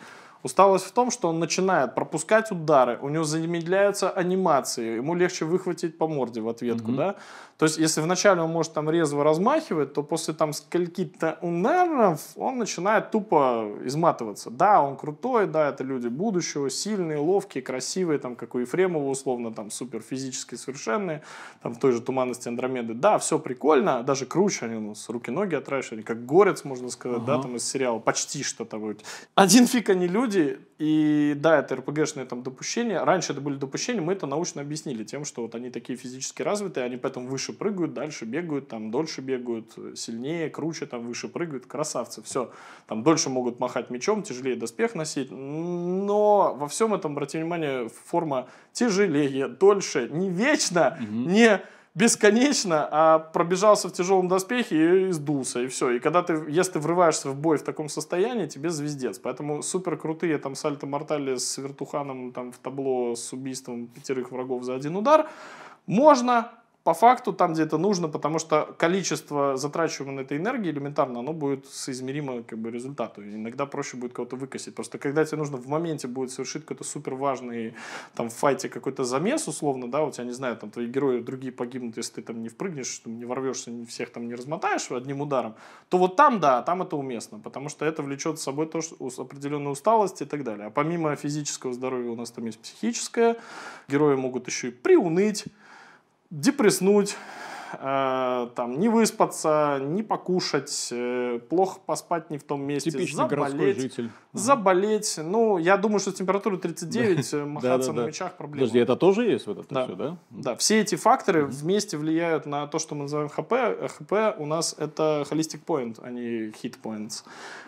Усталость в том, что он начинает пропускать удары, у него замедляются анимации, ему легче выхватить по морде в ответку, mm да? То есть, если вначале он может там резво размахивать, то после там скольки-то ударов он начинает тупо изматываться. Да, он крутой, да, это люди будущего, сильные, ловкие, красивые, там, как у Ефремова, условно, там, супер физически совершенные, там, в той же «Туманности Андромеды». Да, все прикольно, даже круче они у ну, нас, руки-ноги отращивали, как горец, можно сказать, uh-huh. да, там, из сериала, почти что-то. Один фиг они люди, люди, и да, это РПГшные там допущения, раньше это были допущения, мы это научно объяснили тем, что вот они такие физически развитые, они поэтому выше прыгают, дальше бегают, там дольше бегают, сильнее, круче, там выше прыгают, красавцы, все. Там дольше могут махать мечом, тяжелее доспех носить, но во всем этом, обратите внимание, форма тяжелее, дольше, не вечно, угу. не бесконечно, а пробежался в тяжелом доспехе и сдулся, и все. И когда ты, если ты врываешься в бой в таком состоянии, тебе звездец. Поэтому супер крутые там сальто мортали с вертуханом там в табло с убийством пятерых врагов за один удар можно, по факту там, где это нужно, потому что количество затрачиваемой на этой энергии элементарно, оно будет соизмеримо как бы, результату. И иногда проще будет кого-то выкосить. Просто когда тебе нужно в моменте будет совершить какой-то супер важный там в файте какой-то замес условно, да, у тебя, не знаю, там твои герои другие погибнут, если ты там не впрыгнешь, там, не ворвешься, не всех там не размотаешь одним ударом, то вот там, да, там это уместно, потому что это влечет с собой то, что определенную усталость и так далее. А помимо физического здоровья у нас там есть психическое, герои могут еще и приуныть, депресснуть, Э, там не выспаться, не покушать, э, плохо поспать не в том месте, Типичный заболеть, городской житель. заболеть. Ну, я думаю, что температура 39, э, махаться на мечах проблема. Подожди, это тоже есть вот это все, да? Да, все эти факторы вместе влияют на то, что мы называем ХП. ХП у нас это holistic point, а не hit points.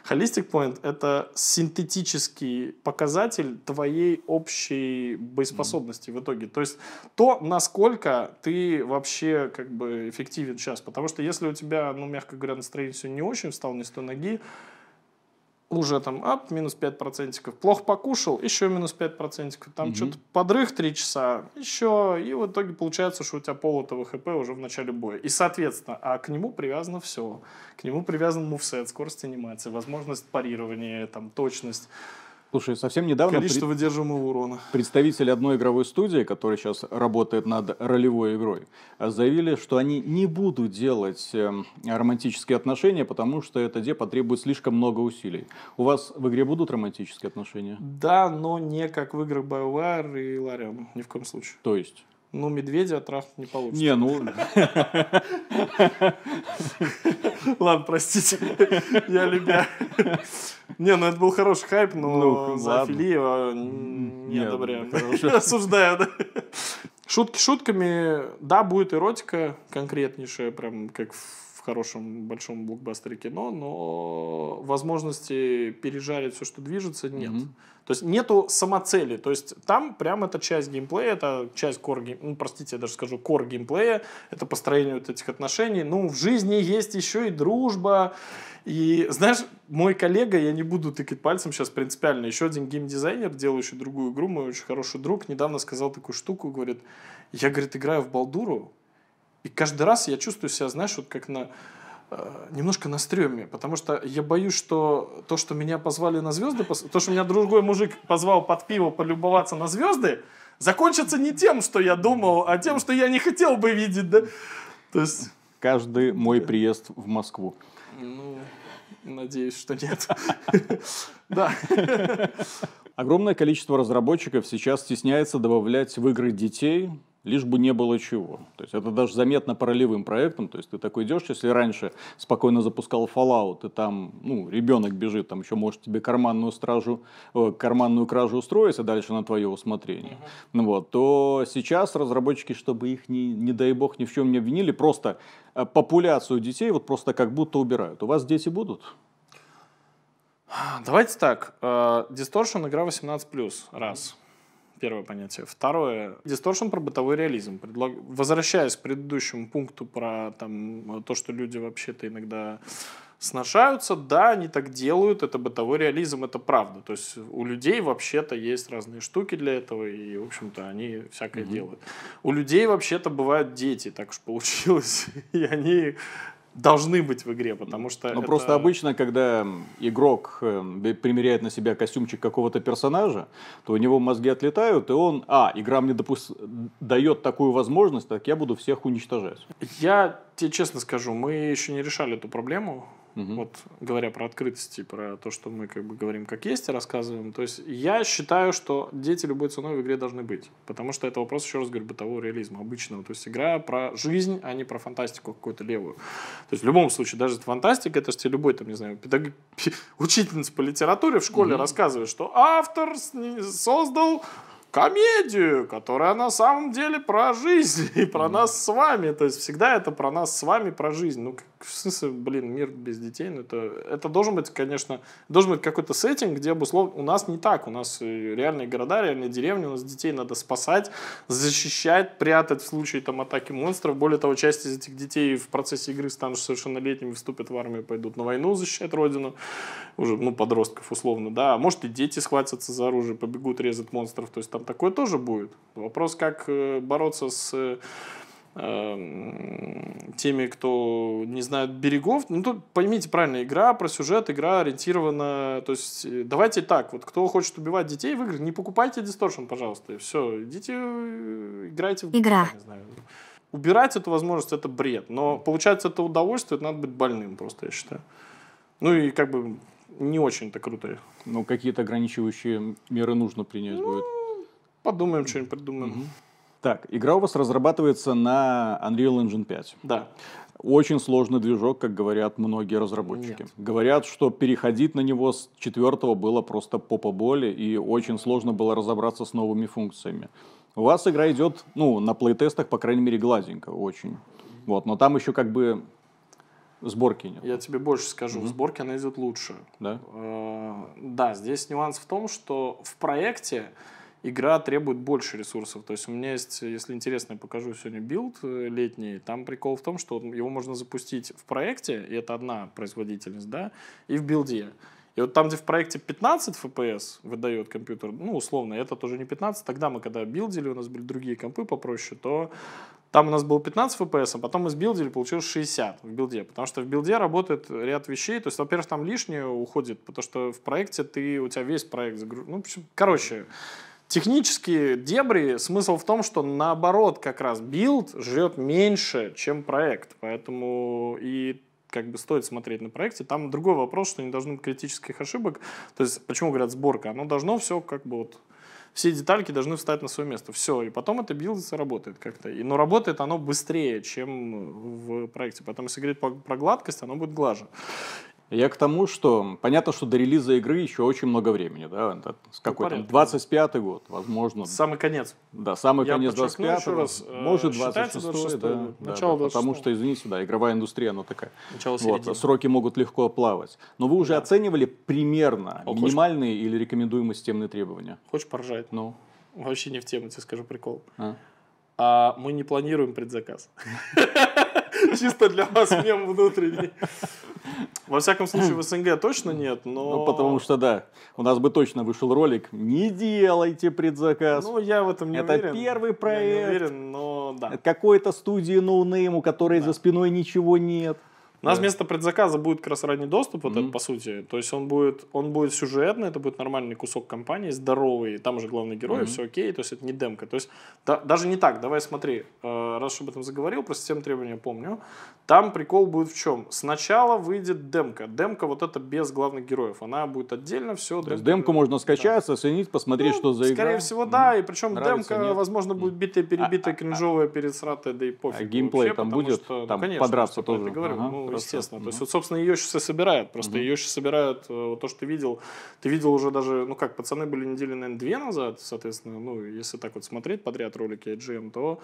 Holistic point — это синтетический показатель твоей общей боеспособности в итоге. То есть то, насколько ты вообще как бы эффективен сейчас. Потому что если у тебя, ну, мягко говоря, настроение сегодня не очень, встал не с той ноги, уже там ап, минус 5%, плохо покушал, еще минус 5%, там угу. что-то подрых 3 часа, еще, и в итоге получается, что у тебя полотого хп уже в начале боя. И, соответственно, а к нему привязано все. К нему привязан мувсет, скорость анимации, возможность парирования, там, точность. Слушай, совсем недавно... Количество пред... выдерживаемого урона. Представители одной игровой студии, которая сейчас работает над ролевой игрой, заявили, что они не будут делать эм, романтические отношения, потому что это идея потребует слишком много усилий. У вас в игре будут романтические отношения? Да, но не как в играх BioWare и Larian, ни в коем случае. То есть? Ну, медведя трахнуть не получится. Не, ну... Ладно, простите. Я любя. Не, ну это был хороший хайп, но ну, зоофилия не одобряю. Осуждаю, да. Шутки шутками. Да, будет эротика конкретнейшая, прям как в хорошем большом блокбастере кино, но возможности пережарить все, что движется, нет. Mm-hmm. То есть нету самоцели. То есть там прям эта часть геймплея, это часть кор гейм... ну, простите, я даже скажу кор геймплея, это построение вот этих отношений. Ну, в жизни есть еще и дружба. И знаешь, мой коллега, я не буду тыкать пальцем сейчас принципиально, еще один геймдизайнер, делающий другую игру, мой очень хороший друг, недавно сказал такую штуку, говорит, я, говорит, играю в Балдуру, и каждый раз я чувствую себя, знаешь, вот как на э, немножко на стреме, потому что я боюсь, что то, что меня позвали на звезды, то, что меня другой мужик позвал под пиво полюбоваться на звезды, закончится не тем, что я думал, а тем, что я не хотел бы видеть, да? То есть... Каждый мой приезд в Москву. Ну, надеюсь, что нет. Да. Огромное количество разработчиков сейчас стесняется добавлять в игры детей, лишь бы не было чего. То есть это даже заметно по ролевым проектам. То есть ты такой идешь, если раньше спокойно запускал Fallout, и там ну, ребенок бежит, там еще может тебе карманную, стражу, э, карманную кражу устроить, а дальше на твое усмотрение. Mm-hmm. Ну, вот, то сейчас разработчики, чтобы их, не, не дай бог, ни в чем не обвинили, просто э, популяцию детей вот просто как будто убирают. У вас дети будут? Давайте так. Э, дисторшн игра 18+, раз. Первое понятие. Второе. Дисторшн про бытовой реализм. Предлаг... Возвращаясь к предыдущему пункту про там, то, что люди вообще-то иногда сношаются, да, они так делают, это бытовой реализм, это правда. То есть у людей вообще-то есть разные штуки для этого, и, в общем-то, они всякое mm-hmm. делают. У людей вообще-то бывают дети, так уж получилось, и они должны быть в игре, потому что... Ну, это... просто обычно, когда игрок эм, примеряет на себя костюмчик какого-то персонажа, то у него мозги отлетают, и он, а, игра мне допус... дает такую возможность, так я буду всех уничтожать. Я тебе честно скажу, мы еще не решали эту проблему, Угу. Вот говоря про открытость и про то, что мы как бы говорим как есть и рассказываем. То есть я считаю, что дети любой ценой в игре должны быть. Потому что это вопрос, еще раз говорю, бытового реализма обычного. То есть игра про жизнь, а не про фантастику какую-то левую. То есть в любом случае, даже фантастика, это же любой там, не знаю, педаг... учительница по литературе в школе угу. рассказывает, что автор создал комедию, которая на самом деле про жизнь и про нас с вами. То есть всегда это про нас с вами, про жизнь. Ну, в смысле, блин, мир без детей, ну это, это должен быть, конечно, должен быть какой-то сеттинг, где бы обусловлен, у нас не так, у нас э, реальные города, реальные деревни, у нас детей надо спасать, защищать, прятать в случае там атаки монстров, более того, часть из этих детей в процессе игры станут совершеннолетними, вступят в армию, пойдут на войну защищать родину, уже, ну, подростков условно, да, а может и дети схватятся за оружие, побегут резать монстров, то есть там такое тоже будет. Вопрос, как э, бороться с э, Эм, теми, кто не знает берегов. Ну, тут поймите правильно, игра про сюжет, игра ориентирована... То есть, э, давайте так, вот кто хочет убивать детей в играх, не покупайте Distortion, пожалуйста, и все. Идите, э, играйте в... Игра. Не знаю. Убирать эту возможность — это бред, но получать это удовольствие, это надо быть больным просто, я считаю. Ну и как бы не очень-то круто. Ну, какие-то ограничивающие меры нужно принять ну, будет. Подумаем, что-нибудь придумаем. Угу. Так, игра у вас разрабатывается на Unreal Engine 5. Да. Очень сложный движок, как говорят многие разработчики. Нет. Говорят, что переходить на него с четвертого было просто попа боли, и очень сложно было разобраться с новыми функциями. У вас игра идет, ну, на плейтестах, по крайней мере, гладенько очень. Вот, но там еще как бы сборки нет. Я тебе больше скажу, mm в сборке она идет лучше. Да? Э-э- да, здесь нюанс в том, что в проекте игра требует больше ресурсов. То есть у меня есть, если интересно, я покажу сегодня билд э, летний. Там прикол в том, что его можно запустить в проекте, и это одна производительность, да, и в билде. И вот там, где в проекте 15 FPS выдает компьютер, ну, условно, это тоже не 15, тогда мы когда билдили, у нас были другие компы попроще, то там у нас было 15 FPS, а потом из сбилдили, получилось 60 в билде, потому что в билде работает ряд вещей, то есть, во-первых, там лишнее уходит, потому что в проекте ты, у тебя весь проект загружен, ну, короче, Технические дебри, смысл в том, что наоборот как раз билд жрет меньше, чем проект. Поэтому и как бы стоит смотреть на проекте. Там другой вопрос, что не должно быть критических ошибок. То есть, почему говорят сборка? Оно должно все как бы вот все детальки должны встать на свое место. Все, и потом это билд работает как-то. И, но работает оно быстрее, чем в проекте. Поэтому, если говорить про, про гладкость, оно будет глаже. Я к тому, что понятно, что до релиза игры еще очень много времени, да, это какой там 25-й год, возможно. Самый конец. Да, самый Я конец 25-го, раз, э, может 26-й, 26 да, да, начало потому что, извините, да, игровая индустрия, она такая. Начало вот, сроки могут легко плавать. Но вы уже да. оценивали примерно О, минимальные хочешь? или рекомендуемые системные требования? Хочешь поржать? Ну? Вообще не в тему, тебе скажу прикол. А? А, мы не планируем предзаказ. Чисто для вас мем внутренний. Во всяком случае, в СНГ точно нет, но... Ну, потому что, да, у нас бы точно вышел ролик «Не делайте предзаказ». Ну, я в этом не Это уверен. Это первый проект. Я не уверен, но да. Какой-то студии ноунейм, у которой да. за спиной ничего нет. У нас да. вместо предзаказа будет как раз ранний доступ, вот mm-hmm. этот, по сути. То есть он будет, он будет сюжетный, это будет нормальный кусок компании, здоровый, там же главный герой, mm-hmm. все окей, то есть это не демка. То есть да, даже не так, давай смотри, э, раз об этом заговорил, про систему требования помню. Там прикол будет в чем? Сначала выйдет демка. Демка вот это без главных героев. Она будет отдельно все. То есть демку можно скачать, да. оценить, посмотреть, ну, что за игра. Скорее всего, да. Mm. И причем Нравится, демка, нет? возможно, будет битая, перебитая, а, а, а. кринжовая, а, пересратая, да и пофиг. А геймплей вообще, там будет? Что, ну, там ну, конечно, подраться тоже? говорю, ага, ну, естественно. Mm. То есть, вот, собственно, ее сейчас и собирают. Просто mm. ее сейчас собирают, э, вот то, что ты видел, ты видел уже даже, ну как, пацаны были недели, наверное, две назад, соответственно, ну, если так вот смотреть подряд ролики IGM, то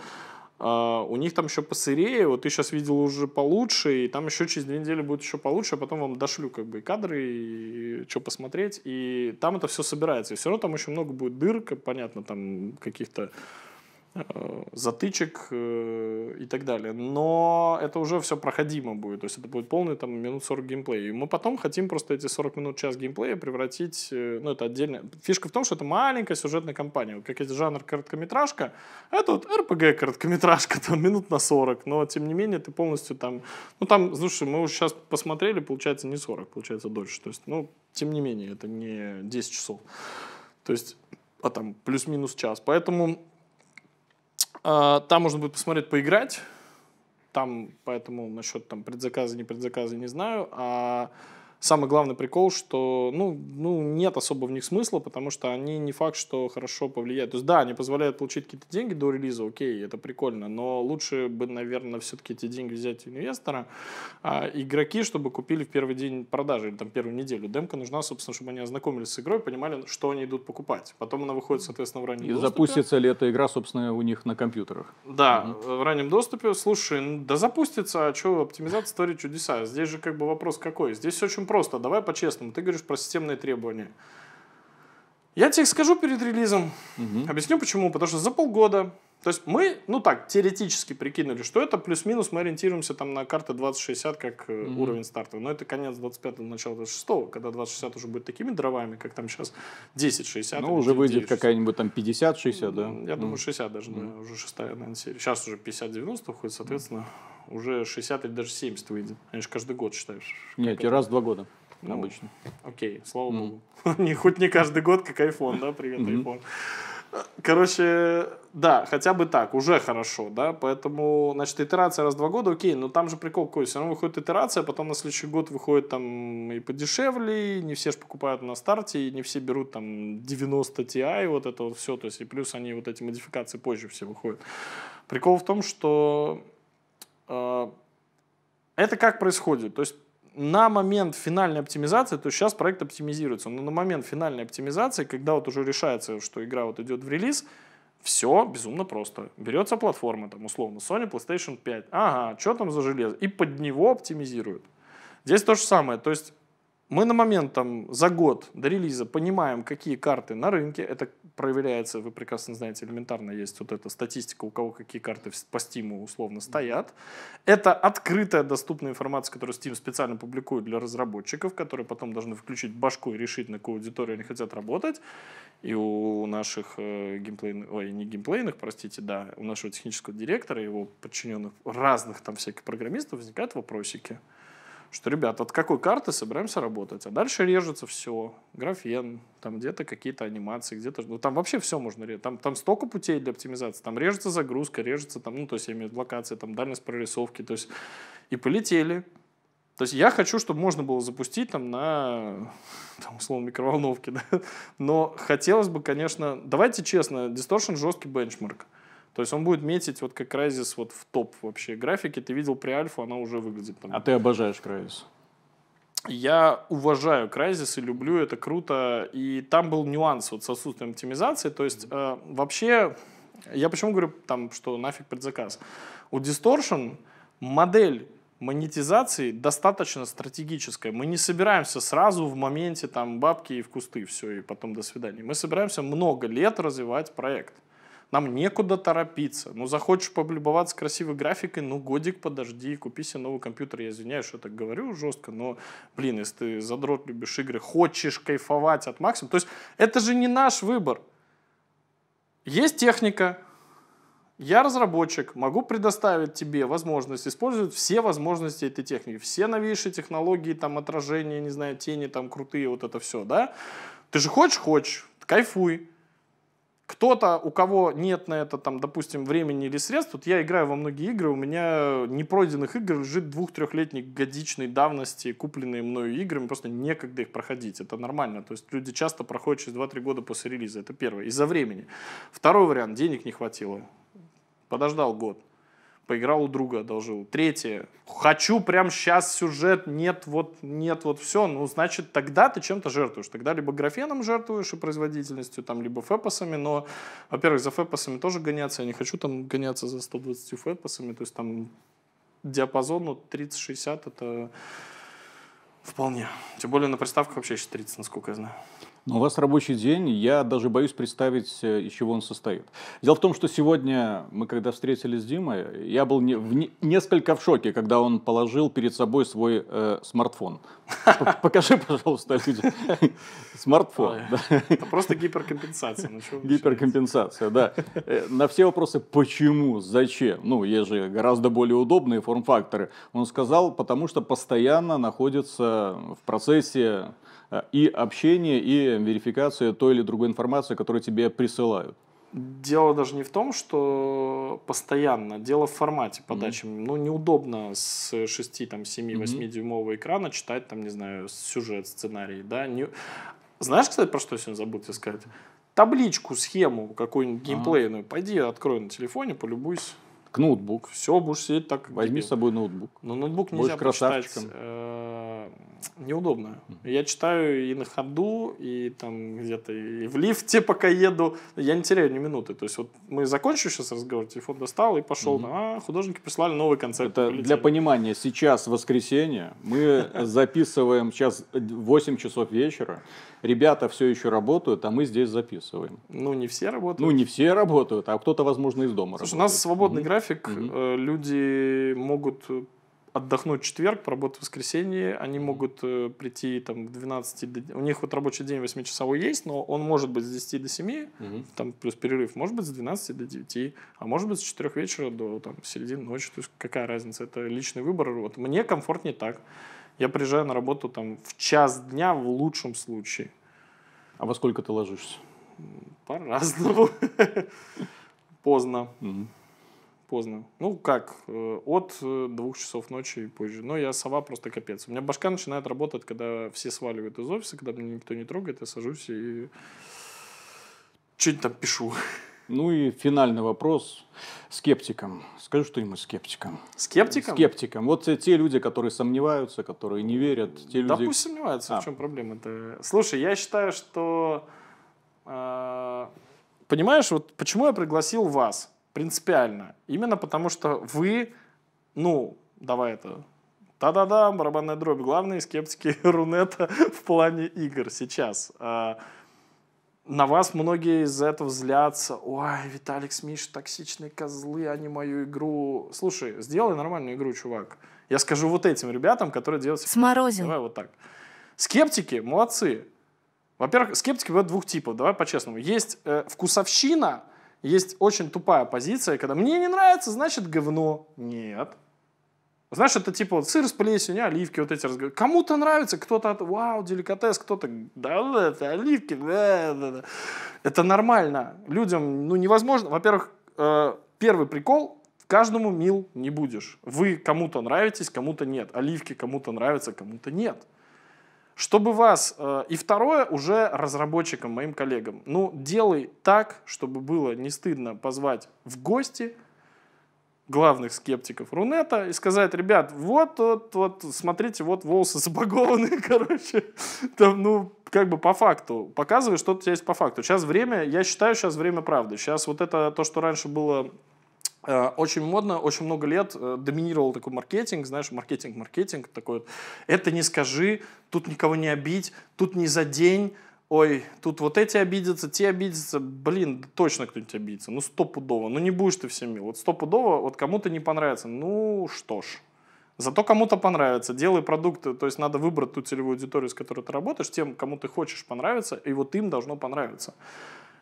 а, у них там еще посырее, вот ты сейчас видел уже получше, и там еще через две недели будет еще получше, а потом вам дошлю как бы и кадры, и, и что посмотреть, и там это все собирается. И все равно там еще много будет дырка, понятно, там каких-то Э, затычек э, и так далее. Но это уже все проходимо будет. То есть это будет полный там, минут 40 геймплея. И мы потом хотим просто эти 40 минут, час геймплея превратить... Э, ну, это отдельно. Фишка в том, что это маленькая сюжетная кампания. Вот как есть жанр короткометражка, это вот РПГ короткометражка, там, минут на 40. Но, тем не менее, ты полностью там... Ну, там, слушай, мы уже сейчас посмотрели, получается не 40, получается дольше. То есть, ну, тем не менее, это не 10 часов. То есть, а там плюс-минус час. Поэтому а, там можно будет посмотреть, поиграть. Там, поэтому насчет там предзаказа, не предзаказа, не знаю. А самый главный прикол, что ну, ну, нет особо в них смысла, потому что они не факт, что хорошо повлияют. То есть да, они позволяют получить какие-то деньги до релиза, окей, это прикольно, но лучше бы, наверное, все-таки эти деньги взять у инвестора, а игроки, чтобы купили в первый день продажи или там первую неделю. Демка нужна, собственно, чтобы они ознакомились с игрой, понимали, что они идут покупать. Потом она выходит, соответственно, в раннем и доступе. И запустится ли эта игра, собственно, у них на компьютерах. Да, угу. в раннем доступе. Слушай, да запустится, а что, оптимизация творит чудеса. Здесь же как бы вопрос какой? Здесь очень просто, давай по-честному. Ты говоришь про системные требования. Я тебе скажу перед релизом. Угу. Объясню почему. Потому что за полгода, то есть мы, ну так, теоретически прикинули, что это плюс-минус мы ориентируемся там на карты 2060 как угу. уровень старта. Но это конец 25-го, начало 26-го, когда 2060 уже будет такими дровами, как там сейчас 1060. Ну, уже выйдет какая-нибудь там 50-60, да? Я угу. думаю, 60 даже, угу. да, уже шестая, наверное, серия. Сейчас уже 50-90 уходит, соответственно, угу уже 60 или даже 70 выйдет. Они же каждый год считаешь. Нет, и раз в два года. Ну, обычно. Окей, слава mm. богу. не, хоть не каждый год, как iPhone, да? Привет, mm-hmm. iPhone. Короче, да, хотя бы так, уже хорошо, да, поэтому, значит, итерация раз в два года, окей, но там же прикол какой, все равно выходит итерация, потом на следующий год выходит там и подешевле, и не все же покупают на старте, и не все берут там 90 Ti, вот это вот все, то есть, и плюс они вот эти модификации позже все выходят. Прикол в том, что Э, это как происходит? То есть на момент финальной оптимизации, то есть сейчас проект оптимизируется, но на момент финальной оптимизации, когда вот уже решается, что игра вот идет в релиз, все безумно просто. Берется платформа, там условно Sony PlayStation 5, ага, что там за железо, и под него оптимизируют. Здесь то же самое, то есть мы на момент там, за год до релиза понимаем, какие карты на рынке. Это проверяется, вы прекрасно знаете, элементарно есть вот эта статистика, у кого какие карты по Стиму условно стоят. Это открытая доступная информация, которую Steam специально публикует для разработчиков, которые потом должны включить башку и решить, на какую аудиторию они хотят работать. И у наших э, геймплейных, ой, не геймплейных, простите, да, у нашего технического директора и его подчиненных разных там всяких программистов возникают вопросики что, ребят, от какой карты собираемся работать? А дальше режется все. Графен, там где-то какие-то анимации, где-то... Ну, там вообще все можно резать. Там, там столько путей для оптимизации. Там режется загрузка, режется там, ну, то есть, я имею в виду локация, там дальность прорисовки. То есть, и полетели. То есть я хочу, чтобы можно было запустить там на, там, условно, микроволновке, да? но хотелось бы, конечно, давайте честно, Distortion жесткий бенчмарк. То есть он будет метить вот как Crysis вот в топ вообще графики. Ты видел при Альфа, она уже выглядит там. А ты обожаешь Crysis? Я уважаю Crysis и люблю, это круто. И там был нюанс вот с отсутствием оптимизации. То есть э, вообще, я почему говорю там, что нафиг предзаказ. У Distortion модель монетизации достаточно стратегическая. Мы не собираемся сразу в моменте там бабки и в кусты, все, и потом до свидания. Мы собираемся много лет развивать проект. Нам некуда торопиться. Ну, захочешь поблюбоваться красивой графикой, ну, годик подожди, купи себе новый компьютер. Я извиняюсь, что я так говорю жестко, но, блин, если ты задрот любишь игры, хочешь кайфовать от максимума. То есть это же не наш выбор. Есть техника, я разработчик, могу предоставить тебе возможность использовать все возможности этой техники, все новейшие технологии, там, отражения, не знаю, тени, там, крутые, вот это все, да? Ты же хочешь, хочешь, кайфуй, кто-то, у кого нет на это, там, допустим, времени или средств, вот я играю во многие игры, у меня непройденных игр лежит двух-трехлетней годичной давности, купленные мною игры, мне просто некогда их проходить, это нормально. То есть люди часто проходят через 2-3 года после релиза, это первое, из-за времени. Второй вариант, денег не хватило, подождал год – поиграл у друга, одолжил. Третье, хочу прям сейчас сюжет, нет, вот, нет, вот все, ну, значит, тогда ты чем-то жертвуешь. Тогда либо графеном жертвуешь и производительностью, там, либо фэпосами, но, во-первых, за фэпосами тоже гоняться, я не хочу там гоняться за 120 фэпосами, то есть там диапазон ну 30-60 это вполне. Тем более на приставках вообще еще 30, насколько я знаю. У вас рабочий день, я даже боюсь представить, э, из чего он состоит. Дело в том, что сегодня мы, когда встретились с Димой, я был не, в, не, несколько в шоке, когда он положил перед собой свой э, смартфон. Покажи, пожалуйста, людям смартфон. Это просто гиперкомпенсация. Ну гиперкомпенсация, да. Э, на все вопросы «почему?», «зачем?», ну, есть же гораздо более удобные форм-факторы, он сказал, потому что постоянно находится в процессе Э, и общение, и верификация той или другой информации, которую тебе присылают. Дело даже не в том, что постоянно, дело в формате подачи. Mm-hmm. Ну, неудобно с 6, там, 7, 8 дюймового экрана читать, там, не знаю, сюжет, сценарий, да. Не... Знаешь, кстати, про что я сегодня забыл тебе сказать? Табличку, схему какую-нибудь геймплейную, mm-hmm. пойди открой на телефоне, полюбуйся к ноутбук. Все, будешь сидеть так, возьми с собой ноутбук. Но ноутбук нельзя красавчиком. Почитать, э, неудобно. Я читаю и на ходу, и там где-то и в лифте, пока еду. Я не теряю ни минуты. То есть вот мы закончили сейчас разговор, телефон достал и пошел. а, художники прислали новый концерт. для понимания. Сейчас воскресенье. Мы записываем сейчас 8 часов вечера. Ребята все еще работают, а мы здесь записываем. Ну, не все работают. Ну, не все работают, а кто-то, возможно, из дома Слушай, работает. у нас свободный график график, угу. Э, люди могут э, отдохнуть четверг, поработать в воскресенье, они могут э, прийти там к 12, до... у них вот рабочий день 8-часовой есть, но он может быть с 10 до 7, угу. там плюс перерыв, может быть с 12 до 9, а может быть с 4 вечера до там, середины ночи, то есть какая разница, это личный выбор, вот мне комфортнее так, я приезжаю на работу там в час дня в лучшем случае. А во сколько ты ложишься? По-разному. Поздно. Угу поздно. Ну, как, э, от э, двух часов ночи и позже. Но я сова просто капец. У меня башка начинает работать, когда все сваливают из офиса, когда меня никто не трогает, я сажусь и что-нибудь там пишу. Ну и финальный вопрос скептикам. Скажи что-нибудь скептикам. Скептикам? Скептикам. Вот те люди, которые сомневаются, которые не верят. Те да люди... пусть сомневаются, а. в чем проблема-то. Слушай, я считаю, что... Э, понимаешь, вот почему я пригласил вас? принципиально. Именно потому, что вы, ну, давай это Та-да-да, барабанная дробь. Главные скептики Рунета в плане игр сейчас. А, на вас многие из этого злятся. Ой, Виталик с токсичные козлы, они а мою игру... Слушай, сделай нормальную игру, чувак. Я скажу вот этим ребятам, которые делают... Сморозил. Давай вот так. Скептики, молодцы. Во-первых, скептики бывают двух типов, давай по-честному. Есть э, вкусовщина, есть очень тупая позиция, когда мне не нравится, значит говно. Нет. Знаешь, это типа вот сыр с плесенью, оливки, вот эти разговоры. Кому-то нравится, кто-то, вау, деликатес, кто-то, да, это оливки, да, да, да. Это нормально. Людям, ну, невозможно. Во-первых, э, первый прикол, каждому мил не будешь. Вы кому-то нравитесь, кому-то нет. Оливки кому-то нравятся, кому-то нет. Чтобы вас... Э, и второе, уже разработчикам, моим коллегам. Ну, делай так, чтобы было не стыдно позвать в гости главных скептиков Рунета и сказать, ребят, вот, вот, вот, смотрите, вот волосы забагованные, короче. Там, ну, как бы по факту. Показывай, что у тебя есть по факту. Сейчас время, я считаю, сейчас время правды. Сейчас вот это то, что раньше было Э, очень модно, очень много лет э, доминировал такой маркетинг, знаешь, маркетинг, маркетинг такой. Это не скажи, тут никого не обидь, тут не за день, ой, тут вот эти обидятся, те обидятся, блин, точно кто-нибудь обидится, ну стопудово, ну не будешь ты всем мил, вот стопудово, вот кому-то не понравится, ну что ж. Зато кому-то понравится, делай продукты, то есть надо выбрать ту целевую аудиторию, с которой ты работаешь, тем, кому ты хочешь понравиться, и вот им должно понравиться.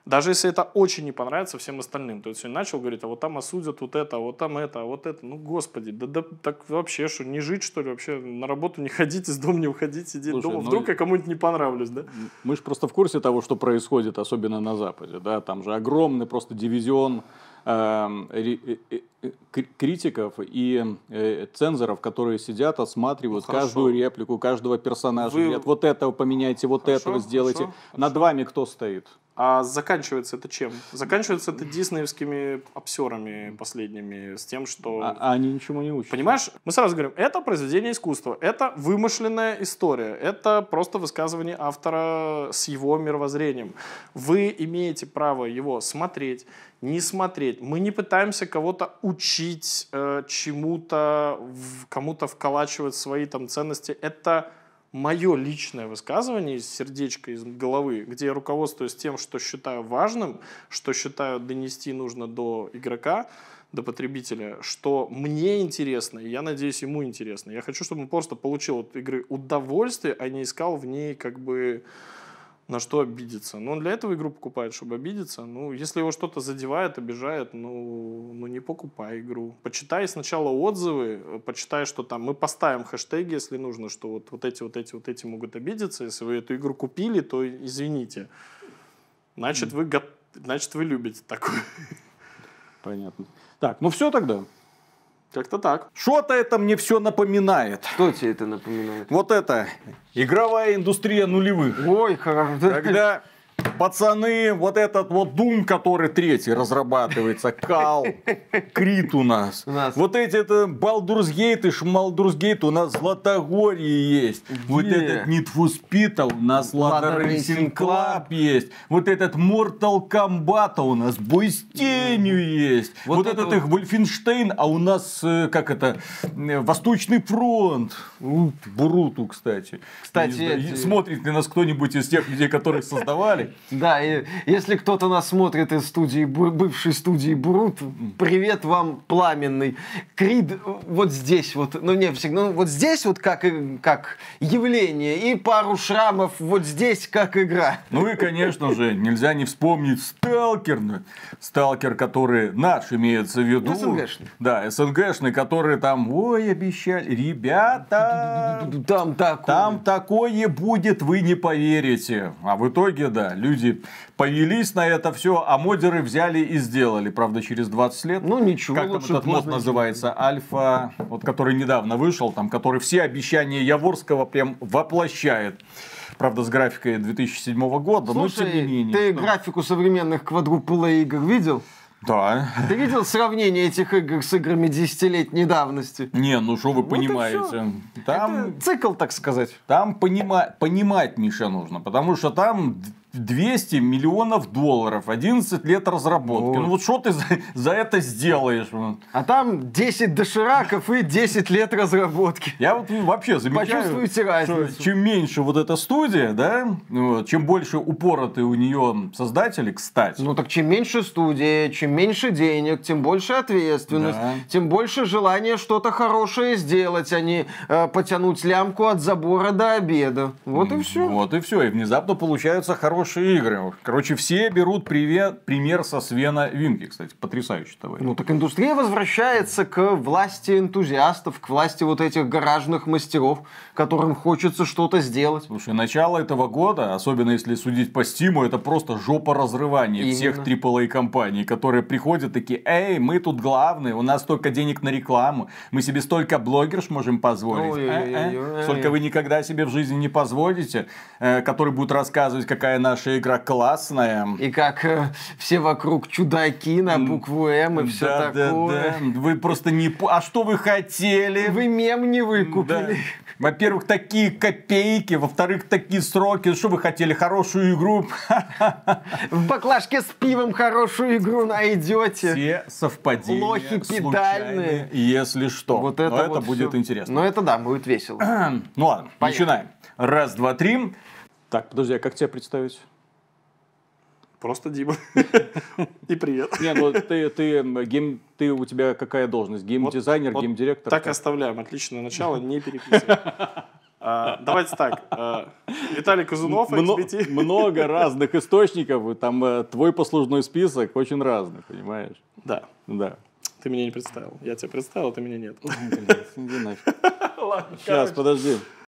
Даже если это очень не понравится всем остальным. То есть он начал говорить, а вот там осудят вот это, а вот там это, а вот это. Ну, господи, да, да так вообще что, не жить что ли? Вообще на работу не ходить, из дома не уходить, сидеть Слушай, дома. Ну, Вдруг я кому-нибудь не понравлюсь, да? Мы же просто в курсе того, что происходит, особенно на Западе, да? Там же огромный просто дивизион эм, э, э, Э, критиков и э, цензоров, которые сидят, осматривают ну, каждую реплику, каждого персонажа. Вы... Говорят, вот этого поменяйте, вот хорошо, этого сделайте. Хорошо, Над хорошо. вами кто стоит? А заканчивается это чем? Заканчивается это диснеевскими обсерами последними, с тем, что... А, а они ничему не учат. Понимаешь? Мы сразу говорим, это произведение искусства, это вымышленная история, это просто высказывание автора с его мировоззрением. Вы имеете право его смотреть, не смотреть. Мы не пытаемся кого-то учить э, чему-то, кому-то вколачивать свои там ценности. Это мое личное высказывание из сердечка, из головы, где я руководствуюсь тем, что считаю важным, что считаю донести нужно до игрока, до потребителя, что мне интересно, и я надеюсь, ему интересно. Я хочу, чтобы он просто получил от игры удовольствие, а не искал в ней как бы на что обидеться. ну он для этого игру покупает, чтобы обидеться. Ну, если его что-то задевает, обижает, ну, ну не покупай игру. Почитай сначала отзывы, э, почитай, что там мы поставим хэштеги, если нужно, что вот, вот эти, вот эти, вот эти могут обидеться. Если вы эту игру купили, то извините. Значит, вы, значит, вы любите такое. Понятно. Так, ну все тогда. Как-то так. Что-то это мне все напоминает. Что тебе это напоминает? Вот это. Игровая индустрия нулевых. Ой, как... Когда Пацаны, вот этот вот Дум который третий разрабатывается, Кал, Крит у нас. у нас. Вот эти это Baldur's Gate и Шмалдурс у нас Златогорье есть. Где? Вот этот Need for Speed а у нас Lada Racing Club есть. Вот этот Mortal Kombat а у нас Бой с тенью mm. есть. Вот, вот этот вот... их Вольфенштейн, а у нас, э, как это, э, Восточный фронт. Бруту, кстати. Кстати, эти... смотрит ли нас кто-нибудь из тех людей, которых создавали? Да, и если кто-то нас смотрит из студии, бывшей студии Брут, привет вам, пламенный. Крид вот здесь вот, ну не, всегда, ну вот здесь вот как, как явление, и пару шрамов вот здесь как игра. Ну и, конечно же, нельзя не вспомнить Сталкер, Сталкер, который наш имеется в виду. СНГшный. Да, СНГшный, который там, ой, обещали, ребята, там такое. там такое будет, вы не поверите. А в итоге, да, люди повелись на это все, а модеры взяли и сделали. Правда, через 20 лет. Ну, ничего. Как там этот мод называется? Альфа, вот который недавно вышел, там, который все обещания Яворского прям воплощает. Правда, с графикой 2007 года, Слушай, но тем не менее. ты что? графику современных квадрупл игр видел? Да. Ты видел сравнение этих игр с играми десятилетней давности? Не, ну что вы вот понимаете. Там, Это цикл, так сказать. Там понима... понимать Миша нужно, потому что там 200 миллионов долларов, 11 лет разработки. Вот. Ну вот что ты за, за это сделаешь? А там 10 дошираков и 10 лет разработки. Я вот ну, вообще замечаю, Почувствуйте разницу. что чем меньше вот эта студия, да, ну вот, чем больше упороты у нее создатели, кстати. Ну так чем меньше студии, чем меньше денег, тем больше ответственность, да. тем больше желание что-то хорошее сделать, а не э, потянуть лямку от забора до обеда. Вот и все. Вот и все. И внезапно получаются хорошие хорошие игры. Короче, все берут привет, пример со Свена Винки, кстати, потрясающий товарищ. Ну, так индустрия возвращается к власти энтузиастов, к власти вот этих гаражных мастеров, которым хочется что-то сделать. Слушай, начало этого года, особенно если судить по Стиму, это просто жопа разрывания Именно. всех AAA компаний, которые приходят такие, эй, мы тут главные, у нас столько денег на рекламу, мы себе столько блогерш можем позволить, э, э, столько вы никогда себе в жизни не позволите, э, который будет рассказывать, какая она наша игра классная. И как э, все вокруг чудаки на букву М и все да, такое. Да, да. Вы просто не... А что вы хотели? Вы мем не выкупили. Да. Во-первых, такие копейки, во-вторых, такие сроки. Что вы хотели? Хорошую игру? В баклажке с пивом хорошую игру найдете. Все совпадения Лохи педальные. Если что. Вот это, но вот это будет все. интересно. Но это да, будет весело. ну ладно, Поехали. начинаем. Раз, два, три. Так, подожди, а как тебя представить? Просто Дима. И привет. Не, ну ты, ты, гейм, ты у тебя какая должность? Гейм-дизайнер, гейм-директор? Так оставляем. Отличное начало, не переписываем. А, давайте так. А, Виталий Казунов, Мно- XBT. Много разных источников. Там э, твой послужной список очень разный, понимаешь? Да. Да. Ты меня не представил. Я тебя представил, а ты меня нет. Ну, блин, Сейчас, короче. подожди.